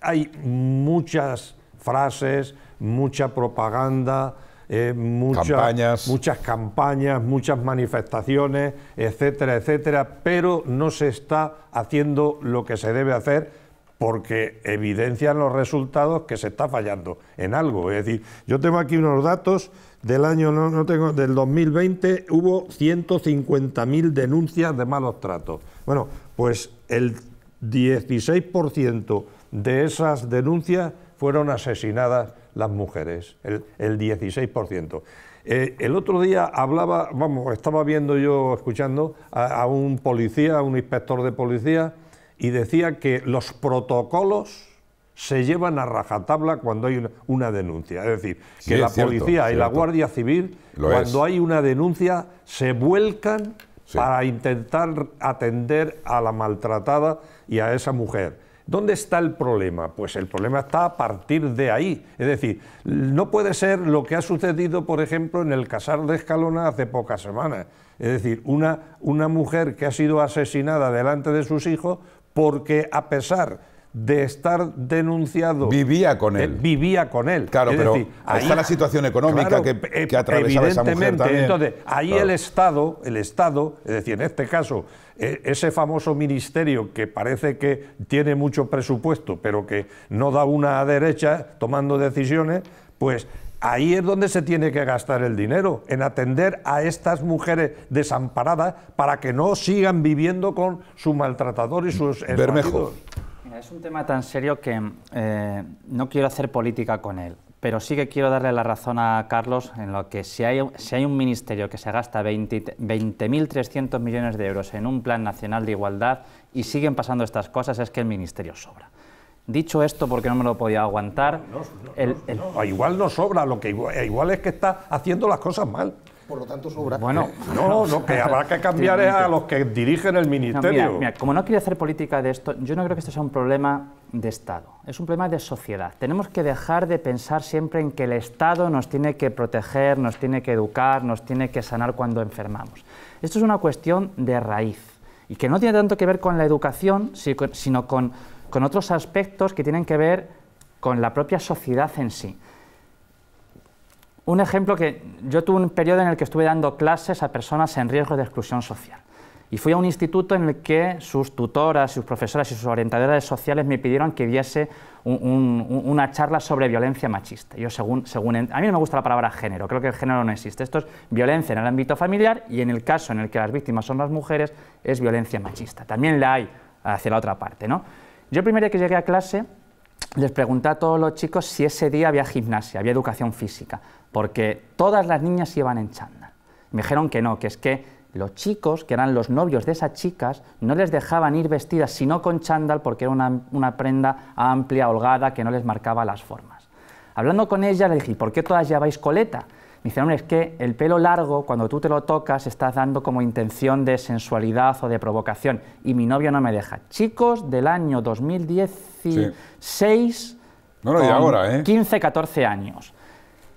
hay muchas frases, mucha propaganda, eh, muchas, campañas. muchas campañas, muchas manifestaciones, etcétera, etcétera, pero no se está haciendo lo que se debe hacer porque evidencian los resultados que se está fallando en algo. Es decir, yo tengo aquí unos datos del año no, no tengo del 2020 hubo 150.000 denuncias de malos tratos. Bueno, pues el 16% de esas denuncias fueron asesinadas las mujeres, el, el 16%. ciento eh, el otro día hablaba, vamos, estaba viendo yo, escuchando a, un policía, a un inspector de policía, y decía que los protocolos se llevan a rajatabla cuando hay una, denuncia. Es decir, que la policía y la Guardia Civil, cuando hay una denuncia, se vuelcan para intentar atender a la maltratada y a esa mujer. ¿Dónde está el problema? Pues el problema está a partir de ahí. Es decir, no puede ser lo que ha sucedido, por ejemplo, en el Casar de Escalona hace pocas semanas. Es decir, una, una mujer que ha sido asesinada delante de sus hijos porque a pesar de estar denunciado. Vivía con eh, él. vivía con él. Claro, pero ahí está la situación económica eh, que, atraviesa esa Entonces, ahí el Estado, el Estado, es decir, en este caso, e, ese famoso ministerio que parece que tiene mucho presupuesto, pero que no da una a derecha tomando decisiones, pues ahí es donde se tiene que gastar el dinero, en atender a estas mujeres desamparadas para que no sigan viviendo con su maltratador y sus Bermejo. es un tema tan serio que eh, no quiero hacer política con él pero sí que quiero darle la razón a Carlos en lo que si hay, un ministerio que se gasta 20.300 millones de euros en un plan nacional de igualdad y siguen pasando estas cosas, es que el ministerio sobra. Dicho esto, porque no me lo podía aguantar... igual no sobra, lo que eh, igual, es que está haciendo las cosas mal por lo tanto sobra. Bueno, no, lo que habrá que cambiar a los que dirigen el ministerio. como no quería hacer política de esto, yo no creo que este sea un problema Estado, es un problema de sociedad. Tenemos que dejar de pensar siempre en que el Estado nos tiene que proteger, nos tiene que educar, nos tiene que sanar cuando enfermamos. Esto es una cuestión de raíz y que no tiene tanto que ver con la educación, sino con, con otros aspectos que tienen que ver con la propia sociedad en sí. Un ejemplo que yo tuve un periodo en el que estuve dando clases a personas en riesgo de exclusión social. Y fui a un instituto en el que sus tutoras, sus profesoras y sus orientadoras sociales me pidieron que diese una charla sobre violencia machista. Yo según, según, a mí no me gusta la palabra género, creo que el género no existe. Esto es violencia en el ámbito familiar y en el caso en el que las víctimas son las mujeres es violencia machista. También la hay hacia la otra parte, ¿no? Yo el primer día que llegué a clase les pregunté a todos los chicos si ese día había gimnasia, había educación física, porque todas las niñas iban en chándal. Me dijeron que no, que es que los chicos, que eran los novios de esas chicas, no les dejaban ir vestidas sino con chándal porque era una, prenda amplia, holgada, que no les marcaba las formas. Hablando con ella le dije, ¿por qué todas lleváis coleta? Me dice, es que el pelo largo, cuando tú te lo tocas, estás dando como intención de sensualidad o de provocación. Y mi novio no me deja. Chicos del año 2016... No con ahora, ¿eh? 15, 14 años.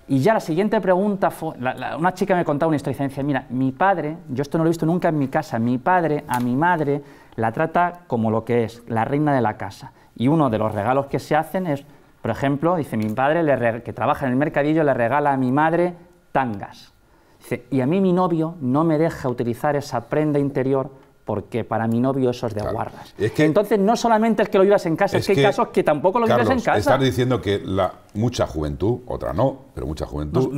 Y ya la siguiente pregunta fue, una chica me contaba una historia y dice, mira, mi padre, yo esto no lo he visto nunca en mi casa, mi padre a mi madre la trata como lo que es, la reina de la casa. Y uno de los regalos que se hacen es, por ejemplo, dice, mi padre que trabaja en el mercadillo le regala a mi madre tangas. Dice, y a mí mi novio no me deja utilizar esa prenda interior porque para mi novio eso es de aguardas. guardas. Entonces, no solamente es que lo vivas en casa, es, que, hay casos que tampoco lo llevas en casa. Estás diciendo que mucha juventud, otra no, pero mucha juventud,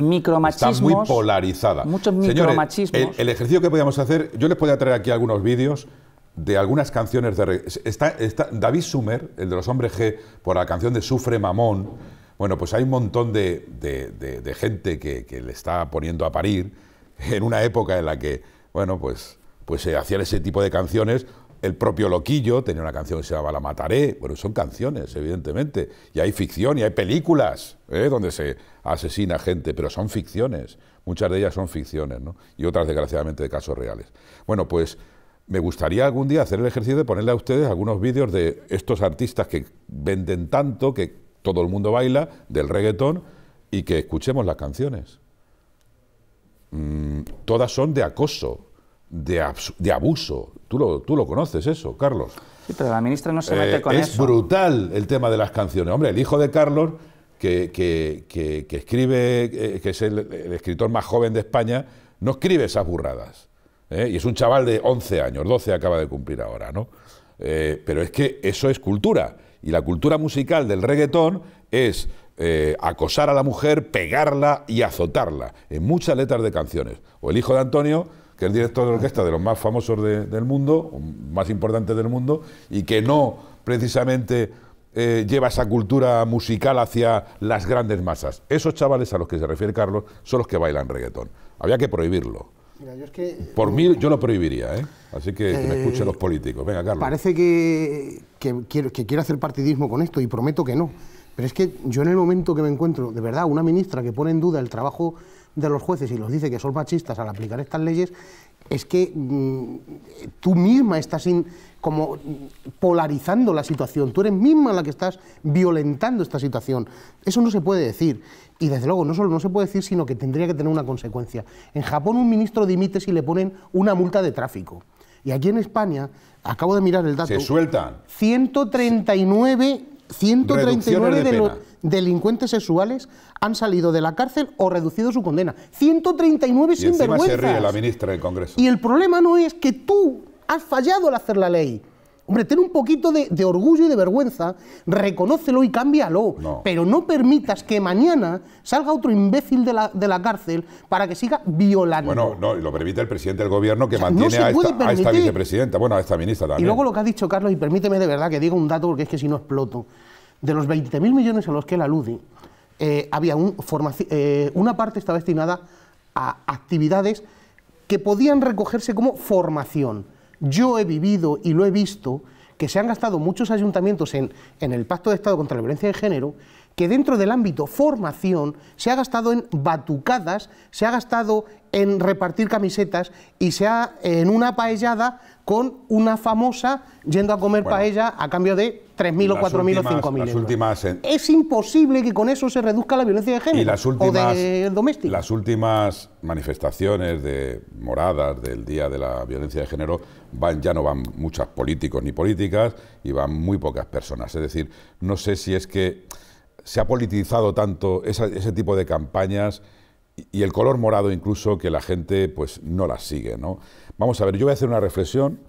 está muy polarizada. Muchos micromachismos. el, ejercicio que podíamos hacer, yo les podía traer aquí algunos vídeos de algunas canciones de está, David Sumer, el de los hombres G, por la canción de Sufre Mamón. Bueno, pues hay un montón de, gente que, que le está poniendo a parir en una época en la que, bueno, pues pues se eh, hacían ese tipo de canciones. El propio Loquillo tenía una canción que se llamaba La Mataré. Bueno, son canciones, evidentemente. Y hay ficción y hay películas ¿eh? donde se asesina gente, pero son ficciones. Muchas de ellas son ficciones, ¿no? Y otras, desgraciadamente, de casos reales. Bueno, pues me gustaría algún día hacer el ejercicio de ponerle a ustedes algunos vídeos de estos artistas que venden tanto, que todo el mundo baila, del reggaetón, y que escuchemos las canciones. Mm, todas son de acoso, de, abuso. Tú lo, tú lo conoces eso, Carlos. Sí, pero la ministra no se mete eh, con es eso. Es brutal el tema de las canciones. Hombre, el hijo de Carlos, que, que, escribe, eh, que es el, escritor más joven de España, no escribe esas burradas. ¿eh? Y es un chaval de 11 años, 12 acaba de cumplir ahora, ¿no? pero es que eso es cultura. Y la cultura musical del reggaetón es acosar a la mujer, pegarla y azotarla en muchas letras de canciones. O el hijo de Antonio que es director de orquesta de los más famosos del mundo, más importantes del mundo, y que no precisamente eh, lleva esa cultura musical hacia las grandes masas. Esos chavales a los que se refiere Carlos son los que bailan reggaetón. Había que prohibirlo. Por eh, mí yo lo prohibiría, ¿eh? así que, me eh, escuchen los políticos. Venga, Carlos. Parece que, que, quiero, que quiero hacer partidismo con esto y prometo que no. Pero es que yo en el momento que me encuentro, de verdad, una ministra que pone en duda el trabajo de los jueces y los dice que son machistas al aplicar estas leyes, es que mm, tú misma estás como polarizando la situación, tú eres misma la que estás violentando esta situación. Eso no se puede decir. Y desde luego, no solo no se puede decir, sino que tendría que tener una consecuencia. En Japón un ministro dimite si le ponen una multa de tráfico. Y aquí en España, acabo de mirar el dato. Se sueltan. 139 139 de, delincuentes sexuales han salido de la cárcel o reducido su condena. 139 sin vergüenza. Y el problema no es que tú has fallado al hacer la ley. Hombre, ten un poquito de, orgullo y de vergüenza, reconócelo y cámbialo. Pero no permitas que mañana salga otro imbécil de la, de la cárcel para que siga violando. Bueno, no, y lo permite el presidente del gobierno que mantiene a, esta, vicepresidenta, bueno, a esta ministra también. Y luego lo que ha dicho Carlos, y permíteme de verdad que diga un dato porque es que si no exploto. De los 20.000 millones a los que él alude, eh, había un, eh, una parte estaba destinada a actividades que podían recogerse como formación yo he vivido y lo he visto que se han gastado muchos ayuntamientos en, el Pacto de Estado contra la Violencia de Género, que dentro del ámbito formación se ha gastado en batucadas, se ha gastado en repartir camisetas y se ha en una paellada con una famosa yendo a comer paella a cambio de 3.000 o 4.000 o 5.000 eh. Es imposible que con eso se reduzca la violencia de género y las últimas, o Las últimas manifestaciones de moradas del Día de la Violencia de Género van ya no van muchas políticos ni políticas y van muy pocas personas. Es decir, no sé si es que se ha politizado tanto ese tipo de campañas y el color morado incluso que la gente pues no las sigue. ¿no? Vamos a ver, yo voy a hacer una reflexión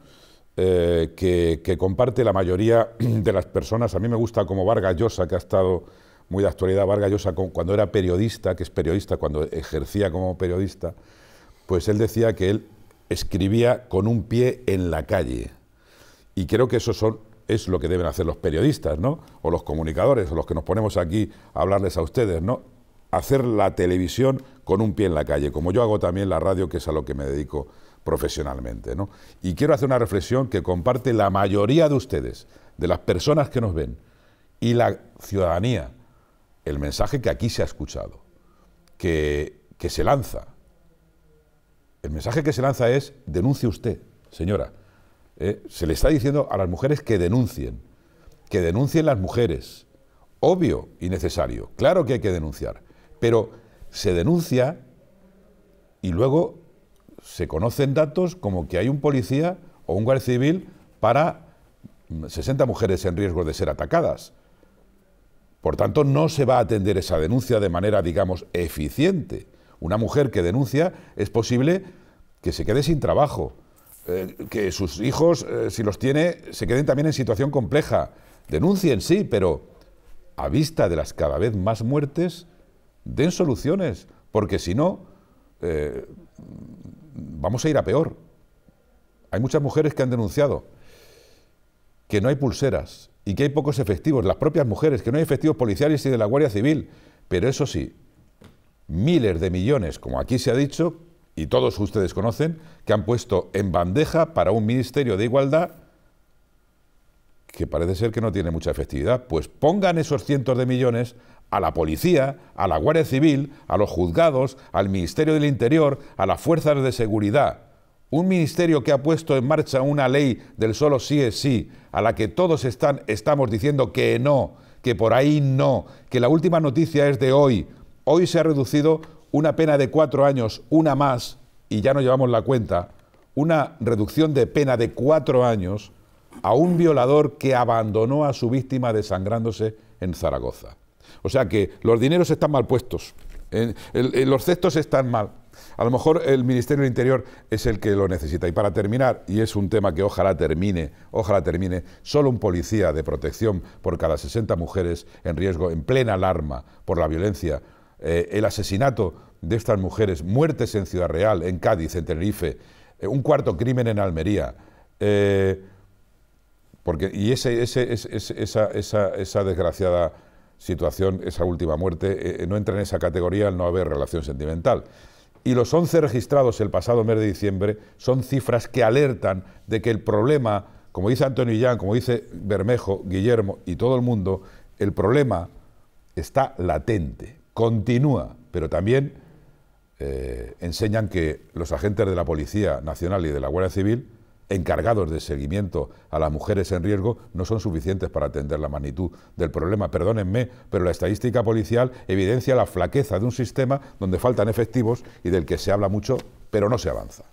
eh, que, comparte la mayoría de las personas. A mí me gusta como Vargas Llosa, que ha estado muy de actualidad, Vargas Llosa cuando era periodista, que es periodista, cuando ejercía como periodista, pues él decía que él escribía con un pie en la calle. Y creo que eso son, es lo que deben hacer los periodistas, ¿no? O los comunicadores, o los que nos ponemos aquí a hablarles a ustedes, ¿no? Hacer la televisión con un pie en la calle, como yo hago también la radio, que es a lo que me dedico profesionalmente. ¿no? Y quiero hacer una reflexión que comparte la mayoría de ustedes, de las personas que nos ven, y la ciudadanía, el mensaje que aquí se ha escuchado, que, se lanza. El mensaje que se lanza es, denuncie usted, señora. ¿Eh? se le está diciendo a las mujeres que denuncien, que denuncien las mujeres. Obvio y necesario, claro que hay que denunciar, pero se denuncia y luego se conocen datos como que hay un policía o un guardia civil para 60 mm, mujeres en riesgo de ser atacadas. Por tanto, no se va a atender esa denuncia de manera, digamos, eficiente. Una mujer que denuncia es posible que se quede sin trabajo, eh, que sus hijos, eh, si los tiene, se queden también en situación compleja. Denuncien, sí, pero a vista de las cada vez más muertes, den soluciones, porque si no, eh, vamos a ir a peor. Hay muchas mujeres que han denunciado que no hay pulseras y que hay pocos efectivos, las propias mujeres, que no hay efectivos policiales y de la Guardia Civil. Pero eso sí, miles de millones, como aquí se ha dicho, y todos ustedes conocen, que han puesto en bandeja para un Ministerio de Igualdad que parece ser que no tiene mucha efectividad. Pues pongan esos cientos de millones a la policía, a la Guardia Civil, a los juzgados, al Ministerio del Interior, a las fuerzas de seguridad. Un ministerio que ha puesto en marcha una ley del solo sí es sí, a la que todos están, estamos diciendo que no, que por ahí no, que la última noticia es de hoy. Hoy se ha reducido una pena de cuatro años, una más, y ya no llevamos la cuenta, una reducción de pena de cuatro años a un violador que abandonó a su víctima desangrándose en Zaragoza. O sea que los dineros están mal puestos, los cestos están mal. A lo mejor el Ministerio del Interior es el que lo necesita. Y para terminar, y es un tema que ojalá termine, ojalá termine, solo un policía de protección por cada 60 mujeres en riesgo, en plena alarma por la violencia, eh, el asesinato de estas mujeres, muertes en Ciudad Real, en Cádiz, en Tenerife, eh, un cuarto crimen en Almería. Eh, porque, y ese, esa, esa, esa desgraciada situación, esa última muerte, eh, eh, no entra en esa categoría al no haber relación sentimental. Y los 11 registrados el pasado mes de diciembre son cifras que alertan de que el problema, como dice Antonio Illán, como dice Bermejo, Guillermo y todo el mundo, el problema está latente, continúa, pero también eh, enseñan que los agentes de la Policía Nacional y de la Guardia Civil encargados de seguimiento a las mujeres en riesgo no son suficientes para atender la magnitud del problema. Perdónenme, pero la estadística policial evidencia la flaqueza de un sistema donde faltan efectivos y del que se habla mucho, pero no se avanza.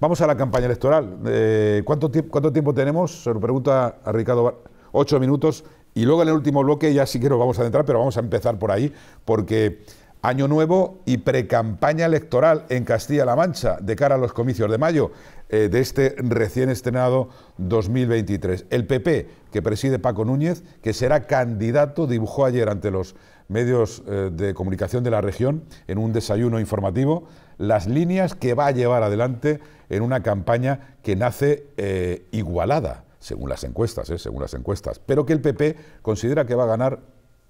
Vamos a la campaña electoral. Eh, ¿cuánto, tiempo tenemos? Se lo pregunta Ricardo. Ocho minutos. Y luego en el último bloque ya sí que nos vamos a entrar, pero vamos a empezar por ahí, porque Año nuevo y precampaña electoral en Castilla-La Mancha de cara a los comicios de mayo eh, de este recién estrenado 2023. El PP, que preside Paco Núñez, que será candidato, dibujó ayer ante los medios eh, de comunicación de la región en un desayuno informativo las líneas que va a llevar adelante en una campaña que nace eh, igualada, según las encuestas, según las encuestas, pero que el PP considera que va a ganar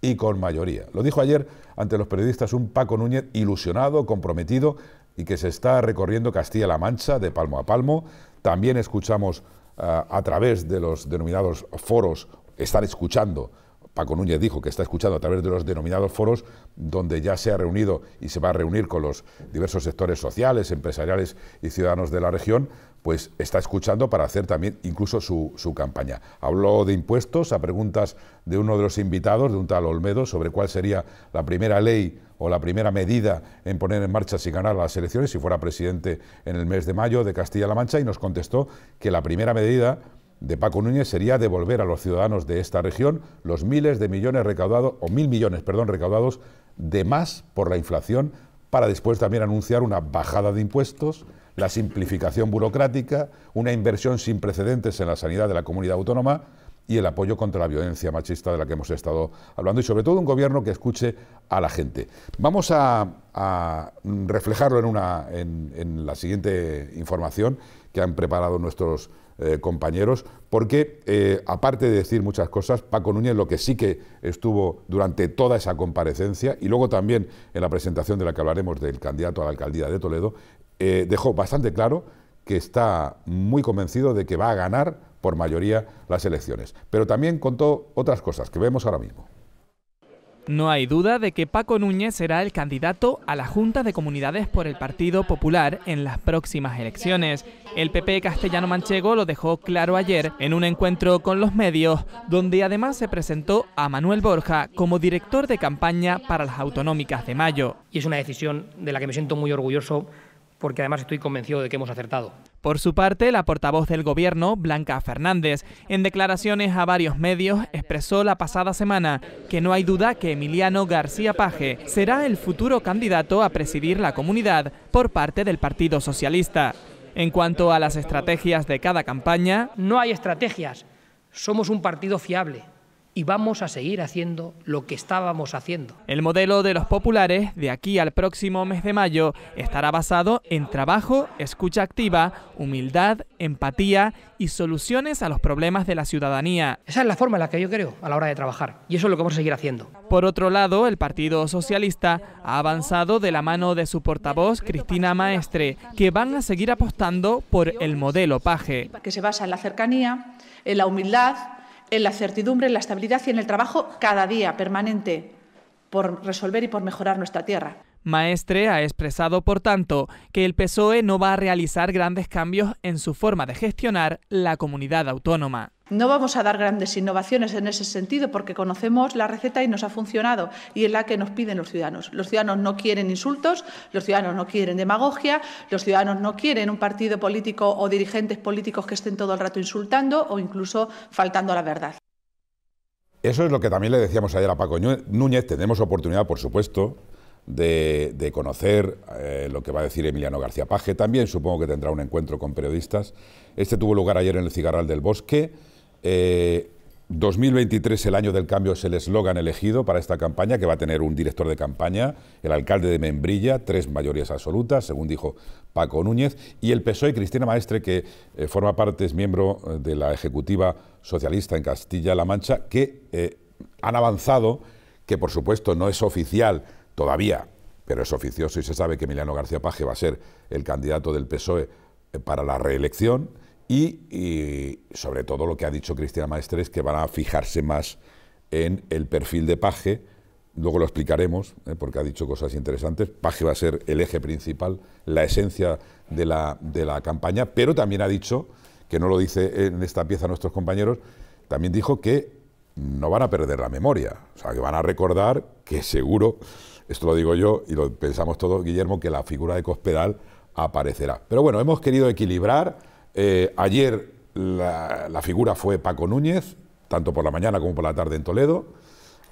y con mayoría. Lo dijo ayer ante los periodistas un Paco Núñez ilusionado, comprometido y que se está recorriendo Castilla-La Mancha de palmo a palmo. También escuchamos ah, a través de los denominados foros, están escuchando Paco Núñez dijo que está escuchando a través de los denominados foros donde ya se ha reunido y se va a reunir con los diversos sectores sociales, empresariales y ciudadanos de la región, pues está escuchando para hacer también incluso su, su campaña. Habló de impuestos a preguntas de uno de los invitados, de un tal Olmedo, sobre cuál sería la primera ley o la primera medida en poner en marcha si ganara las elecciones, si fuera presidente en el mes de mayo de Castilla-La Mancha, y nos contestó que la primera medida de Paco Núñez sería devolver a los ciudadanos de esta región los miles de millones recaudados, o mil millones, perdón, recaudados de más por la inflación, para después también anunciar una bajada de impuestos, la simplificación burocrática, una inversión sin precedentes en la sanidad de la comunidad autónoma y el apoyo contra la violencia machista de la que hemos estado hablando y sobre todo un gobierno que escuche a la gente. Vamos a, reflejarlo en, una, en, la siguiente información que han preparado nuestros eh, compañeros, porque eh, aparte de decir muchas cosas, Paco Núñez lo que sí que estuvo durante toda esa comparecencia y luego también en la presentación de la que hablaremos del candidato a la alcaldía de Toledo, eh, dejó bastante claro que está muy convencido de que va a ganar por mayoría las elecciones. Pero también contó otras cosas que vemos ahora mismo. No hay duda de que Paco Núñez será el candidato a la Junta de Comunidades por el Partido Popular en las próximas elecciones. El PP castellano manchego lo dejó claro ayer en un encuentro con los medios, donde además se presentó a Manuel Borja como director de campaña para las autonómicas de mayo. Y es una decisión de la que me siento muy orgulloso porque además estoy convencido de que hemos acertado. Por su parte, la portavoz del gobierno, Blanca Fernández, en declaraciones a varios medios, expresó la pasada semana que no hay duda que Emiliano García Paje será el futuro candidato a presidir la comunidad por parte del Partido Socialista. En cuanto a las estrategias de cada campaña... No hay estrategias. Somos un partido fiable, y vamos a seguir haciendo lo que estábamos haciendo. El modelo de los populares de aquí al próximo mes de mayo estará basado en trabajo, escucha activa, humildad, empatía y soluciones a los problemas de la ciudadanía. Esa es la forma en la que yo creo a la hora de trabajar y eso es lo que vamos a seguir haciendo. Por otro lado, el Partido Socialista ha avanzado de la mano de su portavoz Cristina Maestre, que van a seguir apostando por el modelo paje. Que se basa en la cercanía, en la humildad, en la certidumbre, en la estabilidad y en el trabajo cada día permanente por resolver y por mejorar nuestra tierra. Maestre ha expresado, por tanto, que el PSOE no va a realizar grandes cambios en su forma de gestionar la comunidad autónoma. No vamos a dar grandes innovaciones en ese sentido porque conocemos la receta y nos ha funcionado y es la que nos piden los ciudadanos. Los ciudadanos no quieren insultos, los ciudadanos no quieren demagogia, los ciudadanos no quieren un partido político o dirigentes políticos que estén todo el rato insultando o incluso faltando a la verdad. Eso es lo que también le decíamos ayer a Paco Núñez. Tenemos oportunidad, por supuesto, de, conocer eh, lo que va a decir Emiliano García Paje. También supongo que tendrá un encuentro con periodistas. Este tuvo lugar ayer en el Cigarral del Bosque. 2023, eh, el año del cambio, es el eslogan elegido para esta campaña, que va a tener un director de campaña, el alcalde de Membrilla, tres mayorías absolutas, según dijo Paco Núñez, y el PSOE Cristina Maestre, que eh, forma parte, es miembro eh, de la Ejecutiva Socialista en Castilla-La Mancha, que han avanzado, que por supuesto no es oficial todavía, pero es oficioso y se sabe que Emiliano García Paje va a ser el candidato del PSOE para la reelección y, eh, sobre todo lo que ha dicho Cristina Maestres... es que van a fijarse más en el perfil de Paje, luego lo explicaremos, eh, porque ha dicho cosas interesantes. Paje va a ser el eje principal, la esencia de la, de la campaña, pero también ha dicho, que no lo dice en esta pieza nuestros compañeros, también dijo que no van a perder la memoria, o sea, que van a recordar que seguro, esto lo digo yo y lo pensamos todos, Guillermo, que la figura de Cospedal aparecerá. Pero bueno, hemos querido equilibrar eh, ayer la, figura fue Paco Núñez, tanto por la mañana como por la tarde en Toledo.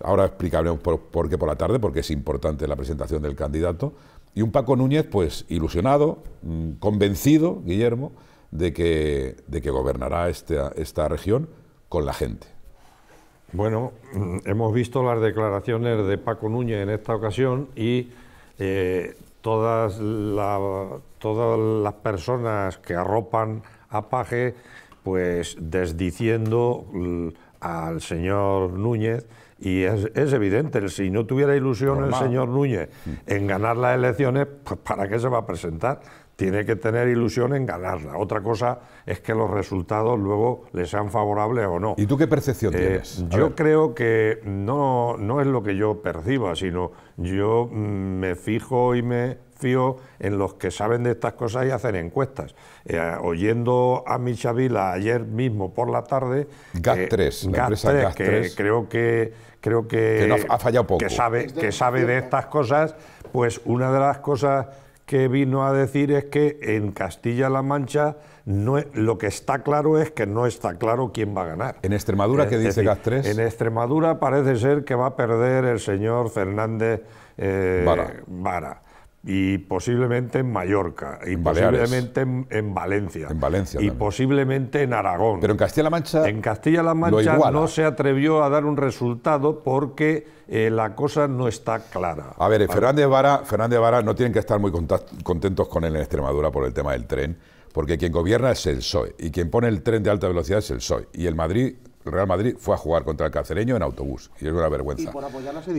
Ahora explicaremos por, qué por la tarde, porque es importante la presentación del candidato. Y un Paco Núñez, pues ilusionado, mm, convencido, Guillermo, de que, de que gobernará esta, esta región con la gente. Bueno, mm, hemos visto las declaraciones de Paco Núñez en esta ocasión y eh, todas las todas las personas que arropan a Paje, pues desdiciendo al señor Núñez. Y es, evidente, si no tuviera ilusión el señor Núñez mm. en ganar las elecciones, pues ¿para qué se va a presentar? Tiene que tener ilusión en ganarla. Otra cosa es que los resultados luego le sean favorables o no. ¿Y tú qué percepción eh, tienes? yo creo que no, no es lo que yo perciba, sino yo mm, me fijo y me en los que saben de estas cosas y hacen encuestas. Eh, oyendo a Michavila ayer mismo por la tarde... Eh, GAT3, que creo que... Creo que, ha fallado poco. Que sabe, que sabe de estas cosas, pues una de las cosas que vino a decir es que en Castilla-La Mancha no lo que está claro es que no está claro quién va a ganar. ¿En Extremadura qué dice gas En Extremadura parece ser que va a perder el señor Fernández eh, Vara y posiblemente en Mallorca, y posiblemente en, Valencia, en Valencia y posiblemente en Aragón. Pero en Castilla-La Mancha. En Castilla-La Mancha no se atrevió a dar un resultado porque eh, la cosa no está clara. A ver, Fernández Vara, Fernández Vara no tienen que estar muy contentos con él en Extremadura por el tema del tren, porque quien gobierna es el PSOE y quien pone el tren de alta velocidad es el PSOE y el Madrid Real Madrid fue a jugar contra el Cacereño en autobús y es una vergüenza.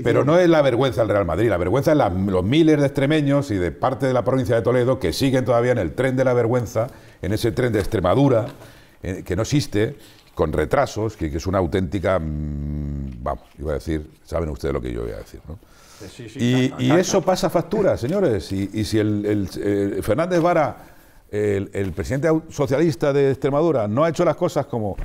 Pero no es la vergüenza del Real Madrid, la vergüenza es los miles de extremeños y de parte de la provincia de Toledo que siguen todavía en el tren de la vergüenza, en ese tren de Extremadura eh, que no existe, con retrasos, que, es una auténtica, mm, vamos, iba a decir, saben ustedes lo que yo voy a decir, ¿no? y, eso pasa factura, señores. Y, si el, Fernández Vara, el presidente socialista de Extremadura, no ha hecho las cosas como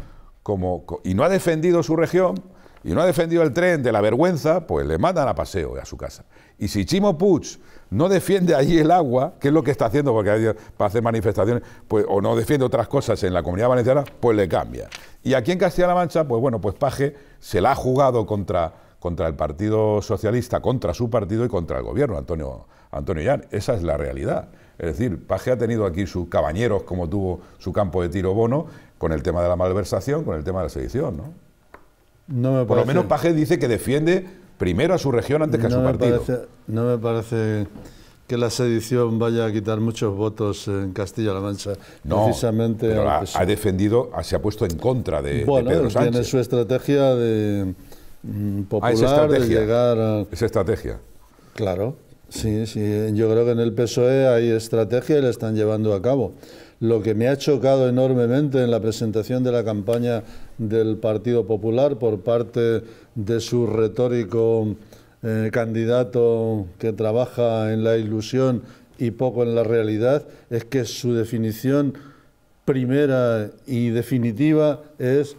y no ha defendido su región y no ha defendido el tren de la vergüenza, pues le mandan a paseo a su casa. Y si Chimo Puig no defiende allí el agua, que es lo que está haciendo porque ido para hacer manifestaciones, pues, o no defiende otras cosas en la comunidad valenciana, pues le cambia. Y aquí en Castilla-La Mancha, pues bueno, pues Paje se la ha jugado contra, contra el Partido Socialista, contra su partido y contra el gobierno, Antonio, Antonio Esa es la realidad. Es decir, Paje ha tenido aquí sus cabañeros, como tuvo su campo de tiro bono, con el tema de la malversación, con el tema de la sedición, ¿no? no me Por lo menos Paje dice que defiende primero a su región antes que a su partido. no me parece que la sedición vaya a quitar muchos votos en Castilla-La Mancha. No, precisamente ha, defendido, se ha puesto en contra de, Tiene su estrategia de mm, ah, popular, de llegar a... Esa estrategia. Claro, sí, sí. Yo creo que en el PSOE hay estrategia y la están llevando a cabo. Lo que me ha chocado enormemente en la presentación de la campaña del Partido Popular por parte de su retórico eh, candidato que trabaja en la ilusión y poco en la realidad es que su definición primera y definitiva es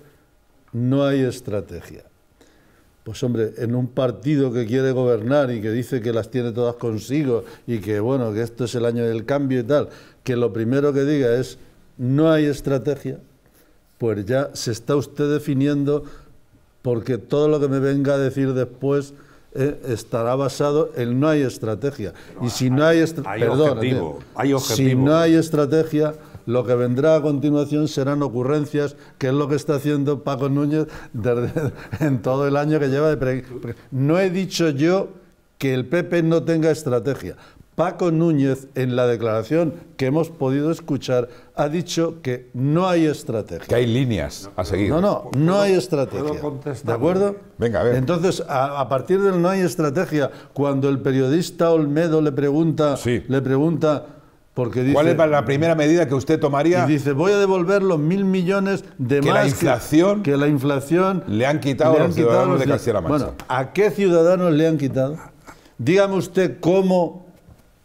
no hay estrategia. Pues hombre, en un partido que quiere gobernar y que dice que las tiene todas consigo y que bueno, que esto es el año del cambio y tal, que lo primero que diga es no hay estrategia, pues ya se está usted definiendo porque todo lo que me venga a decir después eh, estará basado en no hay estrategia. y si no hay, perdón, si no hay estrategia, lo que vendrá a continuación serán ocurrencias, que es lo que está haciendo Paco Núñez en todo el año que lleva de... No he dicho yo que el PP no tenga estrategia. Paco Núñez, en la declaración que hemos podido escuchar, ha dicho que no hay estrategia. Que hay líneas a seguir. No, no, no hay estrategia. ¿De acuerdo? Venga, a ver. Entonces, a, partir del no hay estrategia, cuando el periodista Olmedo le pregunta, sí. le pregunta, porque dice, ¿Cuál es la primera medida que usted tomaría? Y dice, voy a devolver los mil millones de más la inflación que, la inflación le han quitado a los Bueno, ¿a qué ciudadanos le han quitado? Dígame usted cómo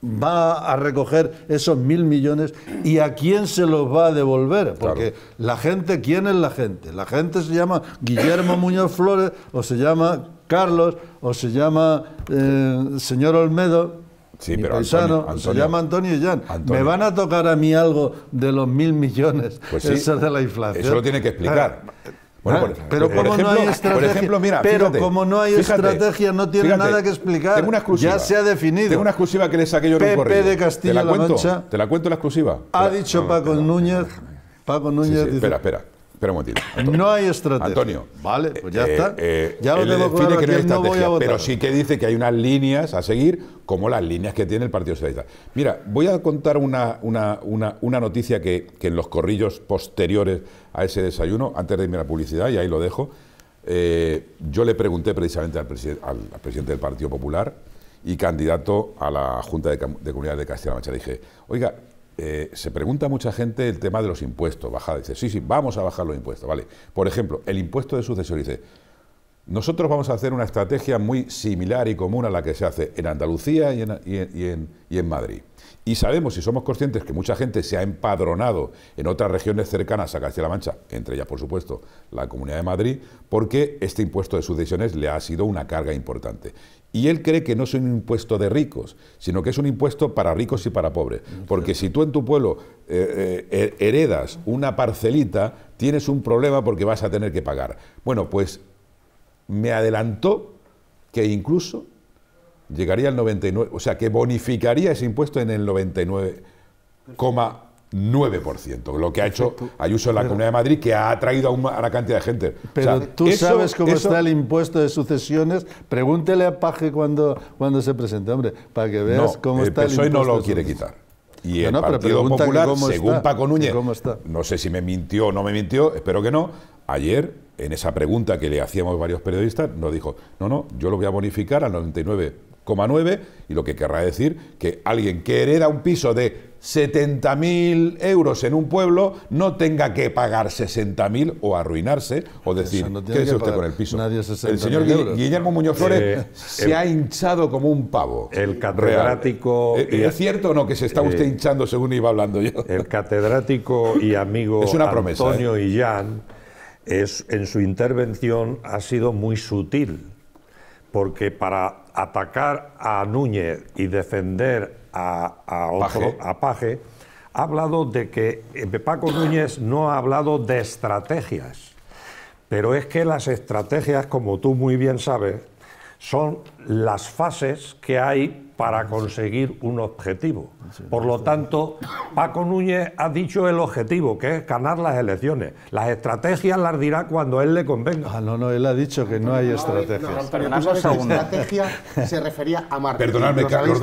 va a recoger esos mil millones y a quién se los va a devolver. Porque la gente, ¿quién es la gente? La gente se llama Guillermo Muñoz Flores o se llama Carlos o se llama eh, señor Olmedo. Sí, se llama Antonio Jan. ¿Me van a tocar a mí algo de los mil millones? Pues de la inflación. Eso lo tiene que explicar pero como no hay estrategia, no tiene nada que explicar. ya se ha definido. una exclusiva que de castilla la, cuento? ¿Te la cuento la exclusiva? Ha dicho Paco Núñez. Paco Núñez. dice, espera, espera. Espera un No hay estrategia. Antonio. Vale, pues ya eh, está. Eh, ya lo que pero sí que dice que hay unas líneas a seguir, como las líneas que tiene el Partido Socialista. Mira, voy a contar una, una, una, noticia que, en los corrillos posteriores a ese desayuno, antes de irme a la publicidad, y ahí lo dejo, eh, yo le pregunté precisamente al, al, presidente del Partido Popular y candidato a la Junta de, comunidad de Comunidades de Castilla-La Mancha. Le dije, oiga, eh, se pregunta mucha gente el tema de los impuestos, bajada. Dice, sí, sí, vamos a bajar los impuestos. Vale. Por ejemplo, el impuesto de sucesión. Dice, nosotros vamos a hacer una estrategia muy similar y común a la que se hace en Andalucía y en, y y en Madrid. Y sabemos y somos conscientes que mucha gente se ha empadronado en otras regiones cercanas a Castilla-La Mancha, entre ellas, por supuesto, la Comunidad de Madrid, porque este impuesto de sucesiones le ha sido una carga importante. Y él cree que no es un impuesto de ricos, sino que es un impuesto para ricos y para pobres. Porque si tú en tu pueblo eh, eh, heredas una parcelita, tienes un problema porque vas a tener que pagar. Bueno, pues me adelantó que incluso llegaría al 99, o sea, que bonificaría ese impuesto en el 99,1%. 9%, lo que ha hecho Ayuso en la Comunidad de Madrid, que ha atraído a una cantidad de gente. Pero tú sabes cómo está el impuesto de sucesiones. Pregúntele a Paje cuando, cuando se presente, hombre, para que veas cómo está el, e no lo quiere quitar. Y el no, Partido Popular, según Paco Núñez, no sé si me mintió o no me mintió, espero que no, ayer, en esa pregunta que le hacíamos varios periodistas, nos dijo, no, no, yo lo voy a bonificar al 99,9 y lo que querrá decir que alguien que hereda un piso de 70.000 euros en un pueblo no tenga que pagar 60.000 o arruinarse o decir, no usted con el piso? el señor Guillermo Muñoz Flores eh, se ha hinchado como un pavo. El catedrático... Eh, y, ¿Es cierto o no que se está eh, usted hinchando según iba hablando yo? El catedrático y amigo Antonio y Illán es, en su intervención ha sido muy sutil, porque para atacar a Núñez y defender a, a, ha hablado de que eh, Paco Núñez no ha hablado de estrategias, pero es que las estrategias, como tú muy bien sabes, son las fases que hay para conseguir un objetivo. Por lo tanto, Paco Núñez ha dicho el objetivo, que es ganar las elecciones. Las estrategias las dirá cuando él le convenga. Ah, no, no, él ha dicho que no hay estrategias. estrategia se refería a Martín. Perdonadme, los Carlos,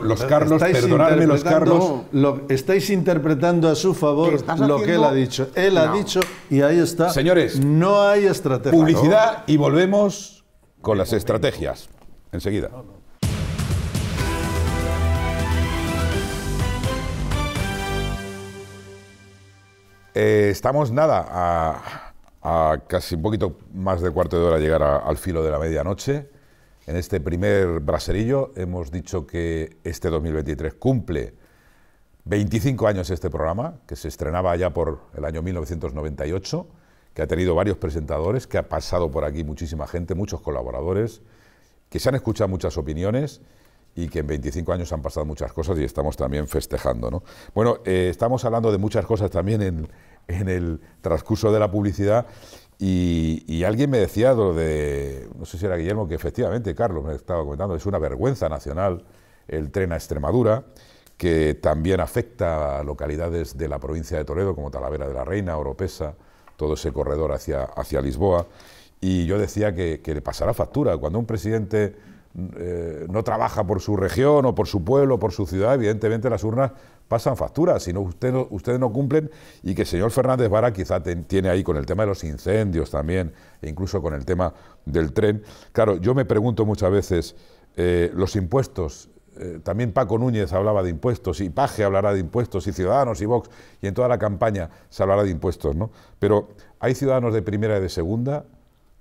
los Carlos, perdonadme, los Carlos. estáis interpretando a su favor lo que él ha dicho. Él ha dicho, y ahí está. Señores, no hay estrategia. Publicidad y volvemos con las estrategias. Enseguida. Eh, estamos nada, a, casi un poquito más de cuarto de hora llegar al filo de la medianoche. En este primer braserillo hemos dicho que este 2023 cumple 25 años este programa, que se estrenaba ya por el año 1998, que ha tenido varios presentadores, que ha pasado por aquí muchísima gente, muchos colaboradores, que se han escuchado muchas opiniones y que en 25 años han pasado muchas cosas y estamos también festejando. ¿no? Bueno, eh, estamos hablando de muchas cosas también en, en el transcurso de la publicidad y, alguien me decía de, no sé si era Guillermo, que efectivamente, Carlos me estaba comentando, es una vergüenza nacional el tren a Extremadura, que también afecta a localidades de la provincia de Toledo, como Talavera de la Reina, Oropesa, todo ese corredor hacia, hacia Lisboa. Y yo decía que, que le pasará factura. Cuando un presidente eh, no trabaja por su región o por su pueblo, por su ciudad, evidentemente las urnas pasan facturas, si no ustedes no, cumplen y que el señor Fernández Vara quizá tiene ahí con el tema de los incendios también, e incluso con el tema del tren. Claro, yo me pregunto muchas veces, eh, los impuestos, eh, también Paco Núñez hablaba de impuestos, y Paje hablará de impuestos, y Ciudadanos, y Vox, y en toda la campaña se hablará de impuestos, ¿no? Pero hay ciudadanos de primera y de segunda,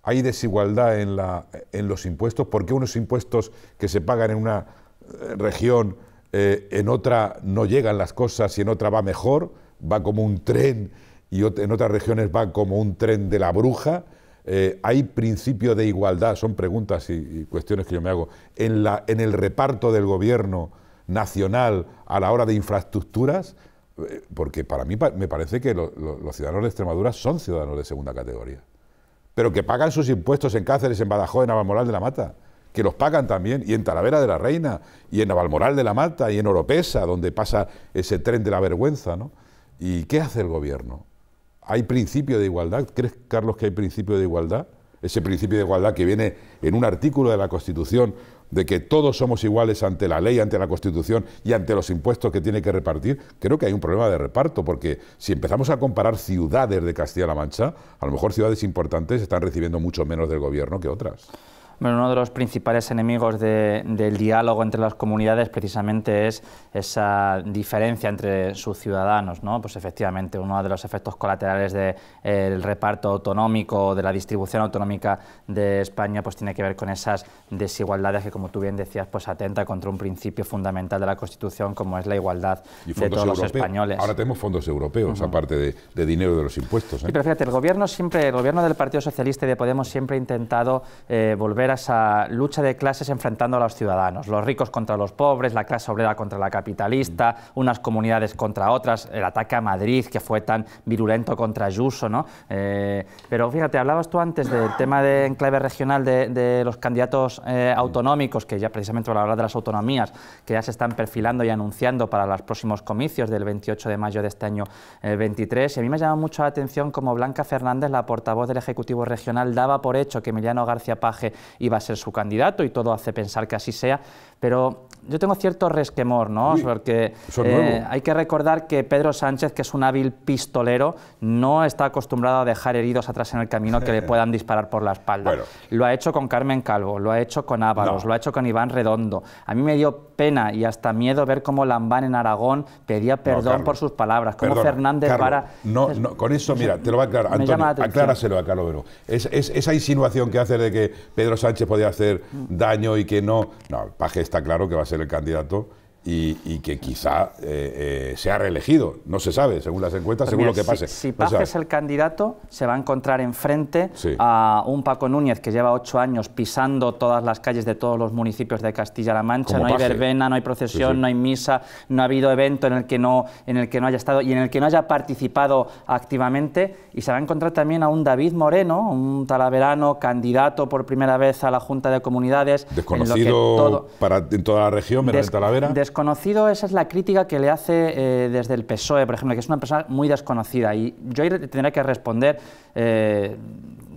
hay desigualdad en, la, en los impuestos, por qué unos impuestos que se pagan en una eh, región, eh, en otra no llegan las cosas y en otra va mejor, va como un tren y en otras regiones va como un tren de la bruja. Eh, ¿Hay principio de igualdad? Son preguntas y, cuestiones que yo me hago. En, la, en el reparto del gobierno nacional a la hora de infraestructuras, porque para mí me parece que los ciudadanos de Extremadura son ciudadanos de segunda categoría pero que pagan sus impuestos en Cáceres, en Badajoz, en Navalmoral de la Mata, que los pagan también, y en Talavera de la Reina, y en Avalmoral de la Mata, y en Oropesa, donde pasa ese tren de la vergüenza, ¿no? ¿Y qué hace el gobierno? ¿Hay principio de igualdad? ¿Crees, Carlos, que hay principio de igualdad? ese principio de igualdad que viene en un artículo de la Constitución de que todos somos iguales ante la ley, ante la Constitución y ante los impuestos que tiene que repartir, creo que hay un problema de reparto, porque si empezamos a comparar ciudades de Castilla-La Mancha, a lo mejor ciudades importantes están recibiendo mucho menos del gobierno que otras. Bueno, uno de los principales enemigos del diálogo entre las comunidades precisamente es esa diferencia entre sus ciudadanos. ¿no? Pues efectivamente, uno de los efectos colaterales del de, reparto autonómico, de la distribución autonómica de España, pues tiene que ver con esas desigualdades que, como tú bien decías, pues atenta contra un principio fundamental de la Constitución como es la igualdad de todos los españoles. Ahora tenemos fondos europeos, aparte de, dinero de los impuestos. ¿eh? pero fíjate, el gobierno, siempre, el gobierno del Partido Socialista y de Podemos siempre ha intentado eh, volver esa lucha de clases enfrentando a los ciudadanos, los ricos contra los pobres, la clase obrera contra la capitalista, unas comunidades contra otras, el ataque a Madrid que fue tan virulento contra Ayuso, ¿no? Eh, pero fíjate, hablabas tú antes del tema de enclave regional de, los candidatos eh, autonómicos, que ya precisamente la hora de las autonomías, que ya se están perfilando y anunciando para los próximos comicios del 28 de mayo de este año 23. Eh, y a mí me ha llamado mucho la atención como Blanca Fernández, la portavoz del Ejecutivo Regional, daba por hecho que Emiliano García Paje iba a ser su candidato y todo hace pensar que así sea, pero yo tengo cierto resquemor, ¿no? Porque eh, hay que recordar que Pedro Sánchez, que es un hábil pistolero, no está acostumbrado a dejar heridos atrás en el camino que le puedan disparar por la espalda. Lo ha hecho con Carmen Calvo, lo ha hecho con Ábalos, lo ha hecho con Iván Redondo. A mí me dio pena y hasta miedo ver cómo Lambán en Aragón pedía perdón por sus palabras, cómo Fernández para... No, con eso, mira, te lo va a aclarar. Antonio, acláraselo a Carlos esa insinuación que hace de que Pedro Sánchez podía hacer daño y que no... No, Paje está claro que va a ser el candidato y, que quizá se eh, ha eh, sea reelegido. No se sabe, según las encuestas, pues según lo que pase. Si, Paz es el candidato, se va a encontrar enfrente a un Paco Núñez que lleva ocho años pisando todas las calles de todos los municipios de Castilla-La Mancha. no hay verbena, no hay procesión, no hay misa, no ha habido evento en el, que no, en el que no haya estado y en el que no haya participado activamente. Y se va a encontrar también a un David Moreno, un talaverano candidato por primera vez a la Junta de Comunidades. Desconocido en para, en toda la región, menos Talavera desconocido, esa es la crítica que le hace eh, desde el PSOE, por ejemplo, que es una persona muy desconocida. Y yo tendré que responder, eh,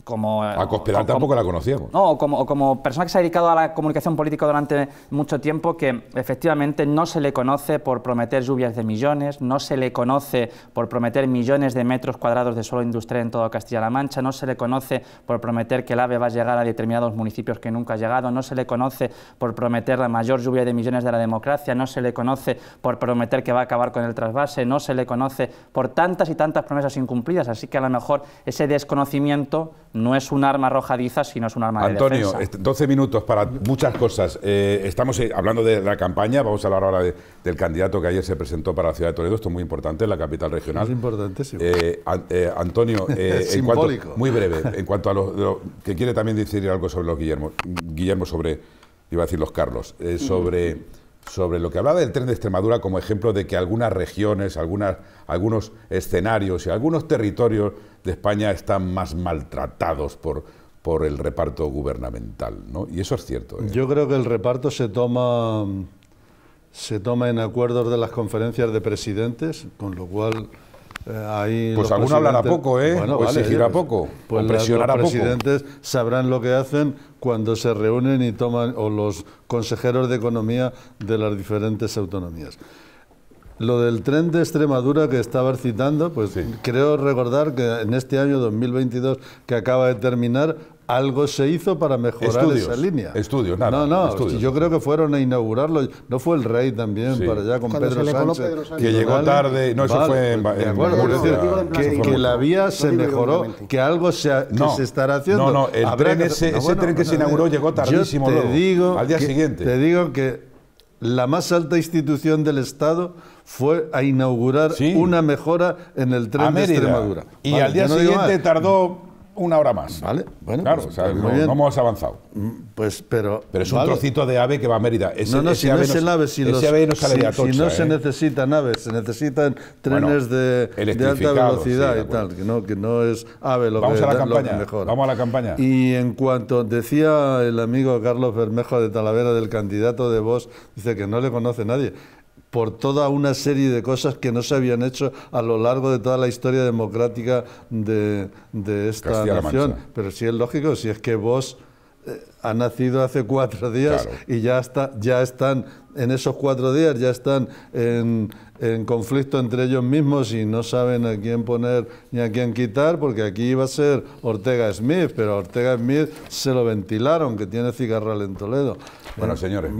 como... Paco tampoco la conocíamos. No, como, como persona que se ha dedicado a la comunicación política durante mucho tiempo, que efectivamente no se le conoce por prometer lluvias de millones, no se le conoce por prometer millones de metros cuadrados de suelo industrial en toda Castilla-La Mancha, no se le conoce por prometer que el AVE va a llegar a determinados municipios que nunca ha llegado, no se le conoce por prometer la mayor lluvia de millones de la democracia, no se le conoce por prometer que va a acabar con el trasvase, no se le conoce por tantas y tantas promesas incumplidas, así que a lo mejor ese desconocimiento no es un arma arrojadiza, sino es un arma Antonio, de defensa. Antonio, 12 minutos para muchas cosas. Eh, estamos eh, hablando de la campaña, vamos a hablar ahora del candidato que ayer se presentó para la ciudad de Toledo, esto es muy importante, la capital regional. Es importantísimo. Eh, Antonio, en cuanto, muy breve, en cuanto a lo, que quiere también decir algo sobre los Guillermo, Guillermo sobre, iba a decir los Carlos, sobre sobre lo que hablaba del tren de Extremadura como ejemplo de que algunas regiones, algunas, algunos escenarios y algunos territorios de España están más maltratados por, por el reparto gubernamental, ¿no? Y eso es cierto. ¿eh? Yo creo que el reparto se toma, se toma en acuerdos de las conferencias de presidentes, con lo cual... hay eh, ahí pues alguno hablará poco, ¿eh? Bueno, pues eh, poco, pues o presionará los presidentes sabrán lo que hacen cuando se reúnen y toman, o los consejeros de economía de las diferentes autonomías. Lo del tren de Extremadura que estabas citando, pues creo recordar que en este año 2022 que acaba de terminar, algo se hizo para mejorar esa línea. Estudios, nada. No, no, yo creo que fueron a inaugurarlo. ¿No fue el rey también para allá con Pedro Sánchez, Que llegó tarde, no, eso fue en, pues, pues, que, la vía se mejoró, que algo se, estará haciendo. No, no, el ese, tren que se inauguró llegó tardísimo yo digo al día siguiente. Te digo que la más alta institución del Estado fue a inaugurar una mejora en el tren de Extremadura. Y al día siguiente tardó una hora más. Vale, bueno, claro, pues, pues, no, hemos avanzado. Mm, pues, pero, pero es un trocito de ave que va a Mérida. no, no, si no es el ave, si, no no ¿eh? se necesitan aves, se necesitan trenes de, alta velocidad y tal, que no, es ave lo, vamos que, a la campaña, mejor. Vamos a la campaña. Y en cuanto decía el amigo Carlos Bermejo de Talavera, del candidato de Vox, dice que no le conoce nadie por toda una serie de cosas que no se habían hecho a lo largo de toda la historia democrática de, esta nación. Pero sí es lógico, si es que vos eh, ha nacido hace cuatro días y ya, está, ya están en esos cuatro días ya están en, conflicto entre ellos mismos y no saben a quién poner ni a quién quitar, porque aquí iba a ser Ortega Smith, pero Ortega Smith se lo ventilaron, que tiene cigarral en Toledo. Bueno, eh, señores,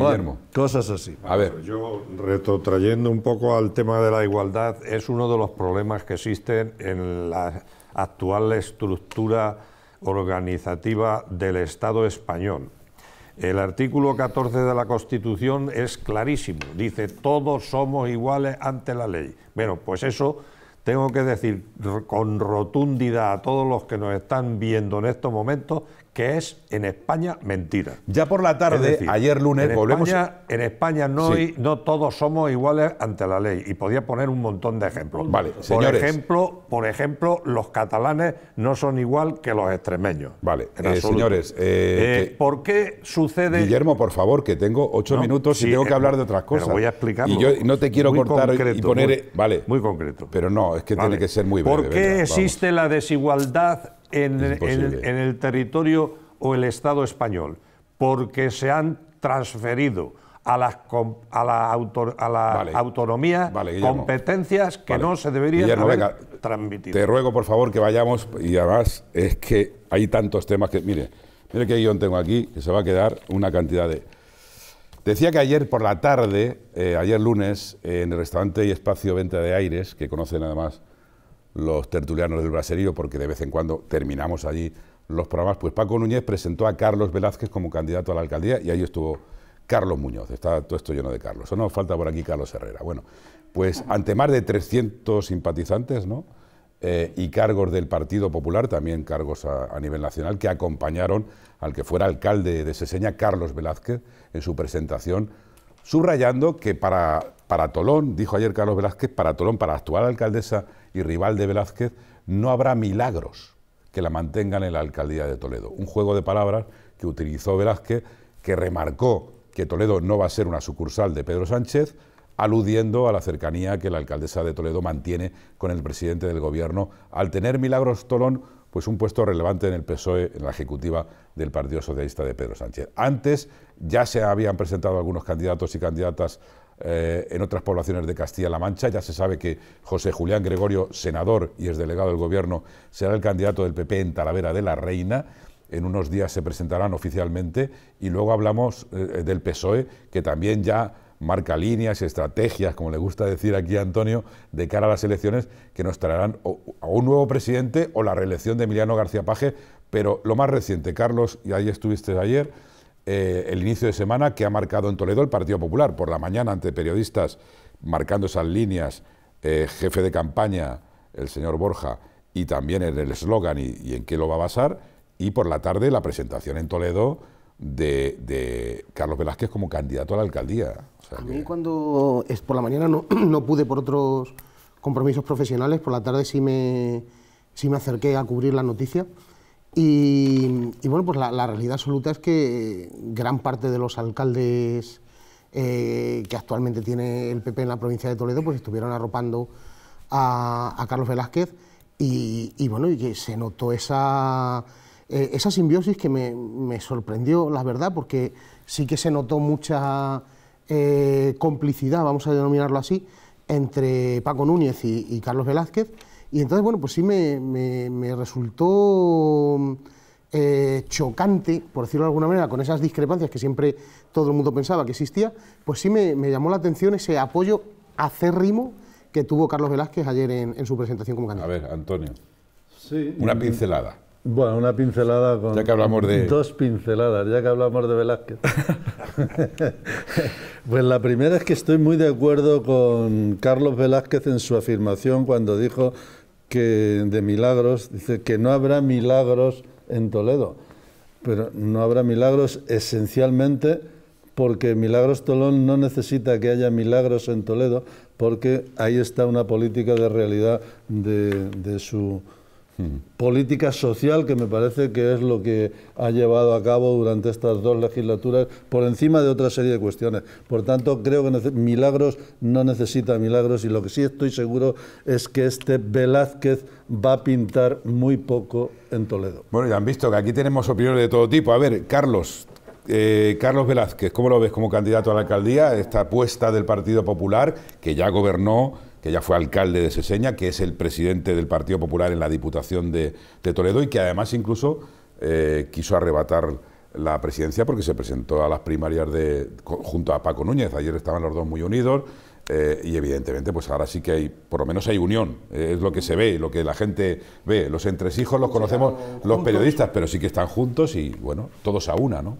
Cosas así. A ver. Yo, retrotrayendo un poco al tema de la igualdad, es uno de los problemas que existen en la actual estructura organizativa del Estado español el artículo 14 de la Constitución es clarísimo, dice todos somos iguales ante la ley. Bueno, pues eso tengo que decir con rotundidad a todos los que nos están viendo en estos momentos que es en España mentira. Ya por la tarde, ayer lunes, en volvemos. España, en España no, no todos somos iguales ante la ley y podía poner un montón de ejemplos. Vale, por ejemplo, por ejemplo, los catalanes no son igual que los extremeños. Vale, eh, señores. Eh, eh, ¿Por qué sucede? Guillermo, por favor, que tengo ocho minutos y tengo que hablar de otras cosas. voy a explicar Y yo no te quiero cortar y poner, vale, muy concreto. Pero no, es que tiene que ser muy breve. ¿Por qué existe la desigualdad en, el territorio o el Estado español, porque se han transferido a las a la, a la autonomía competencias que no se deberían transmitir. Te ruego, por favor, que vayamos, y además es que hay tantos temas que... Mire, mire qué guión tengo aquí, que se va a quedar una cantidad de... Decía que ayer por la tarde, eh, ayer lunes, en el restaurante y espacio Venta de Aires, que conocen más los tertulianos del Braserío, porque de vez en cuando terminamos allí los programas, pues Paco Núñez presentó a Carlos Velázquez como candidato a la alcaldía y ahí estuvo Carlos Muñoz. Está todo esto lleno de Carlos. O no, falta por aquí Carlos Herrera. Bueno, pues ante más de 300 simpatizantes ¿no? Eh, y cargos del Partido Popular, también cargos a, nivel nacional, que acompañaron al que fuera alcalde de Seseña, Carlos Velázquez, en su presentación, subrayando que para, para Tolón, dijo ayer Carlos Velázquez, para Tolón, para la actual alcaldesa y rival de Velázquez, no habrá milagros que la mantengan en la alcaldía de Toledo. Un juego de palabras que utilizó Velázquez, que remarcó que Toledo no va a ser una sucursal de Pedro Sánchez, aludiendo a la cercanía que la alcaldesa de Toledo mantiene con el presidente del gobierno, al tener Milagros Tolón pues un puesto relevante en el PSOE, en la ejecutiva del Partido Socialista de Pedro Sánchez. Antes ya se habían presentado algunos candidatos y candidatas eh, en otras poblaciones de Castilla-La Mancha. Ya se sabe que José Julián Gregorio, senador y delegado del Gobierno, será el candidato del PP en Talavera de la Reina en unos días se presentarán oficialmente y luego hablamos eh, del PSOE, que también ya marca líneas, y estrategias, como le gusta decir aquí a Antonio, de cara a las elecciones que nos traerán a un nuevo presidente o la reelección de Emiliano García Paje, pero lo más reciente, Carlos, y ahí estuviste ayer, eh, el inicio de semana que ha marcado en Toledo el Partido Popular. Por la mañana, ante periodistas, marcando esas líneas, eh, jefe de campaña, el señor Borja, y también en el eslogan y, en qué lo va a basar, y por la tarde la presentación en Toledo de, Carlos Velázquez como candidato a la alcaldía. a mí cuando es por la mañana no, pude por otros compromisos profesionales, por la tarde sí me, sí me acerqué a cubrir la noticia. Y, bueno, pues la, realidad absoluta es que gran parte de los alcaldes eh, que actualmente tiene el PP en la provincia de Toledo, pues estuvieron arropando a, Carlos Velázquez y, bueno, y se notó esa, eh, simbiosis que me, sorprendió, la verdad, porque sí que se notó mucha eh, complicidad, vamos a denominarlo así, entre Paco Núñez y Carlos Velázquez y entonces, bueno, pues sí me, resultó eh, chocante, por decirlo de alguna manera, con esas discrepancias que siempre todo el mundo pensaba que existía, pues sí me, llamó la atención ese apoyo acérrimo que tuvo Carlos Velázquez ayer en, su presentación como candidato. A ver, Antonio, sí, una pincelada. Bueno, una pincelada con ya que hablamos de... dos pinceladas, ya que hablamos de Velázquez. pues la primera es que estoy muy de acuerdo con Carlos Velázquez en su afirmación cuando dijo que de milagros, dice que no habrá milagros en Toledo, pero no habrá milagros esencialmente porque Milagros Tolón no necesita que haya milagros en Toledo, porque ahí está una política de realidad de, de su política social, que me parece que es lo que ha llevado a cabo durante estas dos legislaturas, por encima de otra serie de cuestiones. Por tanto, creo que Milagros no necesita milagros y lo que sí estoy seguro es que este Velázquez va a pintar muy poco en Toledo. Bueno, ya han visto que aquí tenemos opiniones de todo tipo. A ver, Carlos, eh, Carlos Velázquez, ¿cómo lo ves como candidato a la alcaldía? Esta apuesta del Partido Popular, que ya gobernó que ya fue alcalde de Seseña, que es el presidente del Partido Popular en la Diputación de, Toledo y que además incluso eh, quiso arrebatar la presidencia porque se presentó a las primarias de, junto a Paco Núñez. Ayer estaban los dos muy unidos eh, y evidentemente pues ahora sí que hay, por lo menos hay unión, eh, es lo que se ve, lo que la gente ve. Los entresijos los conocemos los periodistas, pero sí que están juntos y bueno, todos a una, ¿no?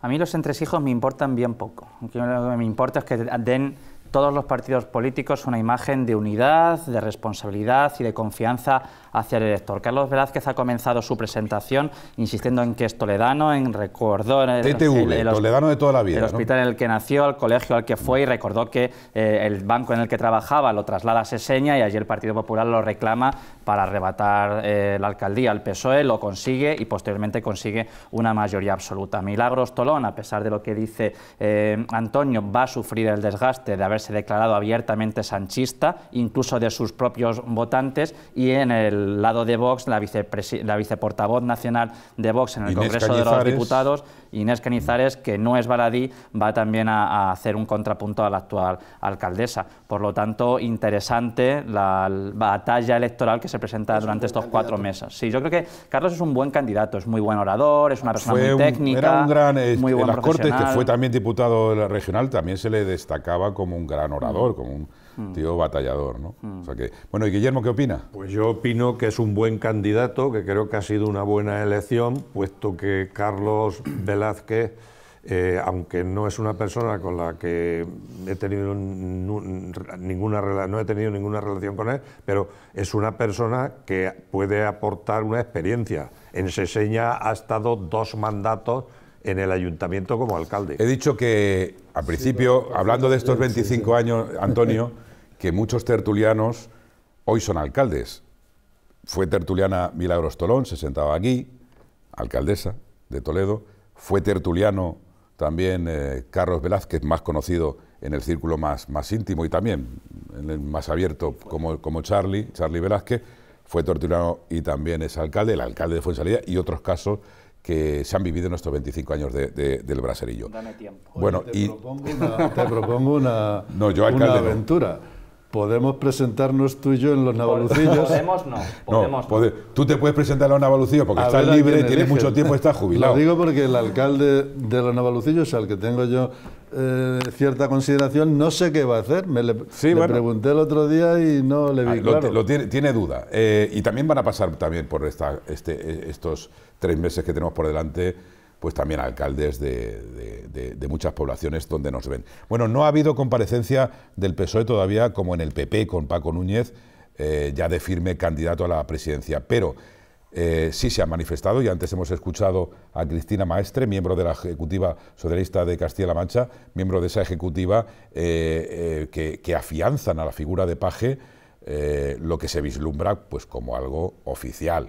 A mí los entresijos me importan bien poco. Lo que me importa es que den todos los partidos políticos una imagen de unidad, de responsabilidad y de confianza hacia el elector. Carlos Velázquez ha comenzado su presentación insistiendo en que es toledano, en recordó... El, TTV, toledano de toda la vida. El hospital en el que nació, el colegio al que fue y recordó que eh, el banco en el que trabajaba lo traslada a Seseña y allí el Partido Popular lo reclama para arrebatar eh, la alcaldía al PSOE, lo consigue y posteriormente consigue una mayoría absoluta. Milagros Tolón, a pesar de lo que dice eh, Antonio, va a sufrir el desgaste de haberse declarado abiertamente sanchista, incluso de sus propios votantes y en el lado de Vox, la, viceportavoz nacional de Vox en el Congreso de los Diputados, Inés Canizares, que no es baladí, va también a, hacer un contrapunto a la actual alcaldesa. Por lo tanto, interesante la batalla electoral que se presenta durante estos cuatro meses. Sí, yo creo que Carlos es un buen candidato, es muy buen orador, es una persona muy técnica. Era un gran, muy este, buen en las Cortes, que fue también diputado regional, también se le destacaba como un gran orador, como un Mm. tío batallador, ¿no? O mm. sea que, bueno, ¿y Guillermo qué opina? Pues yo opino que es un buen candidato, que creo que ha sido una buena elección, puesto que Carlos Velázquez, eh, aunque no es una persona con la que he tenido ninguna no he tenido ninguna relación con él, pero es una persona que puede aportar una experiencia. En Seseña ha estado dos mandatos en el ayuntamiento como alcalde. He dicho que al principio, hablando de estos 25 años, Antonio, que muchos tertulianos hoy son alcaldes. Fue tertuliana Milagros Tolón, se sentaba aquí, alcaldesa de Toledo. Fue tertuliano también eh, Carlos Velázquez, más conocido en el círculo más, más íntimo y también en el más abierto como, como Charlie, Charlie Velázquez. Fue tertuliano y también es alcalde, el alcalde de Fuensalida y otros casos que se han vivido en estos 25 años del braserillo. Bueno, y... te propongo una, no, yo, aventura. Podemos presentarnos tú y yo en los Navalucillos. Podemos no. Podemos no, Tú te puedes presentar en los Navalucillos porque estás libre, tienes mucho tiempo, estás jubilado. Lo digo porque el alcalde de los Navalucillos, al que tengo yo eh, cierta consideración, no sé qué va a hacer. Me le, pregunté el otro día y no le vi ah, claro. Lo, tiene, tiene, duda. Eh, y también van a pasar también por esta, este, eh, estos tres meses que tenemos por delante pues también alcaldes de, muchas poblaciones donde nos ven. Bueno, no ha habido comparecencia del PSOE todavía, como en el PP con Paco Núñez, eh, ya de firme candidato a la presidencia, pero eh, sí se ha manifestado y antes hemos escuchado a Cristina Maestre, miembro de la Ejecutiva Socialista de Castilla-La Mancha, miembro de esa Ejecutiva eh, que, afianzan a la figura de Paje. lo que se vislumbra pues como algo oficial,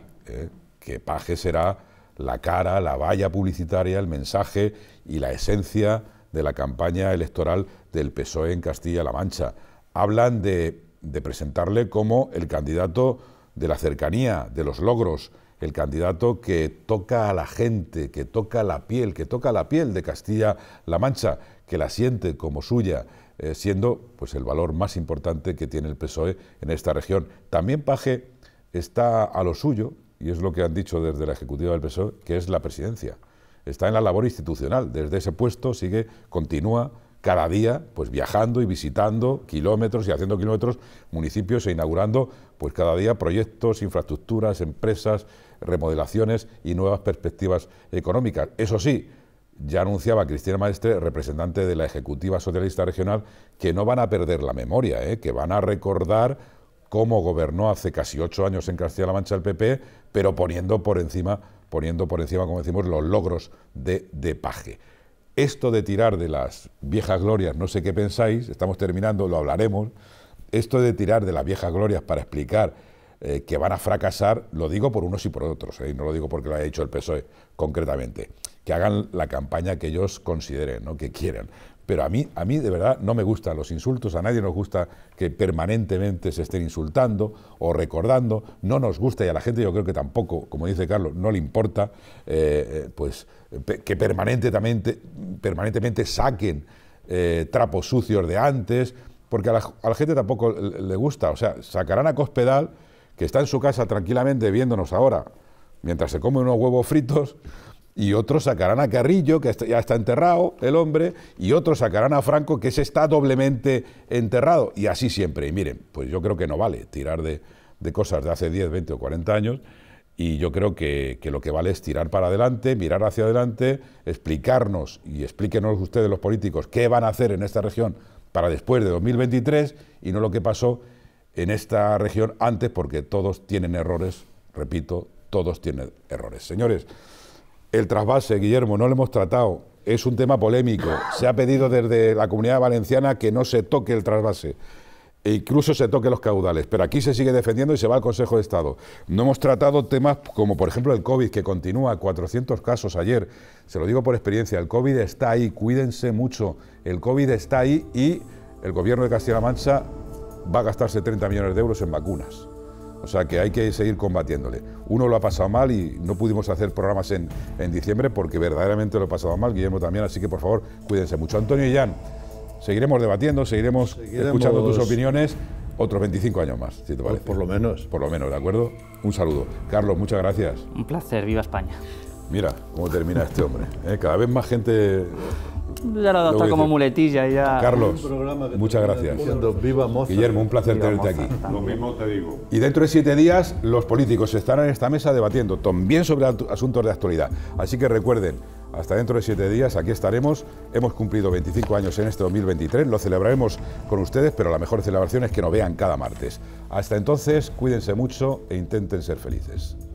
que Paje será la cara, la valla publicitaria, el mensaje y la esencia de la campaña electoral del PSOE en Castilla-La Mancha. Hablan de, presentarle como el candidato de la cercanía, de los logros, el candidato que toca a la gente, que toca la piel, que toca la piel de Castilla-La Mancha, que la siente como suya, eh, siendo pues el valor más importante que tiene el PSOE en esta región. También Paje está a lo suyo, y es lo que han dicho desde la Ejecutiva del PSOE, que es la presidencia. Está en la labor institucional, desde ese puesto sigue, continúa cada día pues viajando y visitando kilómetros y haciendo kilómetros municipios e inaugurando pues cada día proyectos, infraestructuras, empresas, remodelaciones y nuevas perspectivas económicas. Eso sí, ya anunciaba Cristina Maestre, representante de la Ejecutiva Socialista Regional, que no van a perder la memoria, ¿eh? que van a recordar cómo gobernó hace casi ocho años en Castilla-La Mancha el PP, pero poniendo por encima, poniendo por encima, como decimos, los logros de, de Paje. Esto de tirar de las viejas glorias, no sé qué pensáis, estamos terminando, lo hablaremos. Esto de tirar de las viejas glorias para explicar eh, que van a fracasar, lo digo por unos y por otros, eh, y no lo digo porque lo haya dicho el PSOE concretamente, que hagan la campaña que ellos consideren, ¿no? que quieran. Pero a mí, a mí de verdad no me gustan los insultos, a nadie nos gusta que permanentemente se estén insultando o recordando, no nos gusta y a la gente yo creo que tampoco, como dice Carlos, no le importa, eh, eh, pues que permanentemente, permanentemente saquen eh, trapos sucios de antes, porque a la, gente tampoco le gusta, o sea, sacarán a Cospedal, que está en su casa tranquilamente viéndonos ahora, mientras se come unos huevos fritos, y otros sacarán a Carrillo, que ya está enterrado el hombre, y otros sacarán a Franco, que se está doblemente enterrado, y así siempre. Y miren, pues yo creo que no vale tirar de, cosas de hace 10, 20 o 40 años, y yo creo que, lo que vale es tirar para adelante, mirar hacia adelante, explicarnos, y explíquenos ustedes los políticos, qué van a hacer en esta región para después de 2023, y no lo que pasó en esta región antes, porque todos tienen errores, repito, todos tienen errores. Señores, el trasvase, Guillermo, no lo hemos tratado. Es un tema polémico. Se ha pedido desde la comunidad valenciana que no se toque el trasvase. E incluso se toque los caudales, pero aquí se sigue defendiendo y se va al Consejo de Estado. No hemos tratado temas como, por ejemplo, el COVID, que continúa, 400 casos ayer. Se lo digo por experiencia, el COVID está ahí, cuídense mucho. El COVID está ahí y el gobierno de Castilla-La Mancha va a gastarse 30 millones de euros en vacunas. O sea que hay que seguir combatiéndole. Uno lo ha pasado mal y no pudimos hacer programas en, diciembre porque verdaderamente lo ha pasado mal, Guillermo también, así que por favor cuídense mucho. Antonio y Jan, seguiremos debatiendo, seguiremos, escuchando tus opiniones otros 25 años más, si te pues parece. por lo menos. Por lo menos, ¿de acuerdo? Un saludo. Carlos, muchas gracias. Un placer, viva España. Mira cómo termina este hombre. ¿eh? Cada vez más gente. Ya lo adopta como muletilla ya. Carlos, muchas gracias. Guillermo, un placer tenerte aquí. Lo mismo te digo. Y dentro de siete días, los políticos estarán en esta mesa debatiendo también sobre asuntos de actualidad. Así que recuerden, hasta dentro de siete días, aquí estaremos. Hemos cumplido 25 años en este 2023, lo celebraremos con ustedes, pero la mejor celebración es que nos vean cada martes. Hasta entonces, cuídense mucho e intenten ser felices.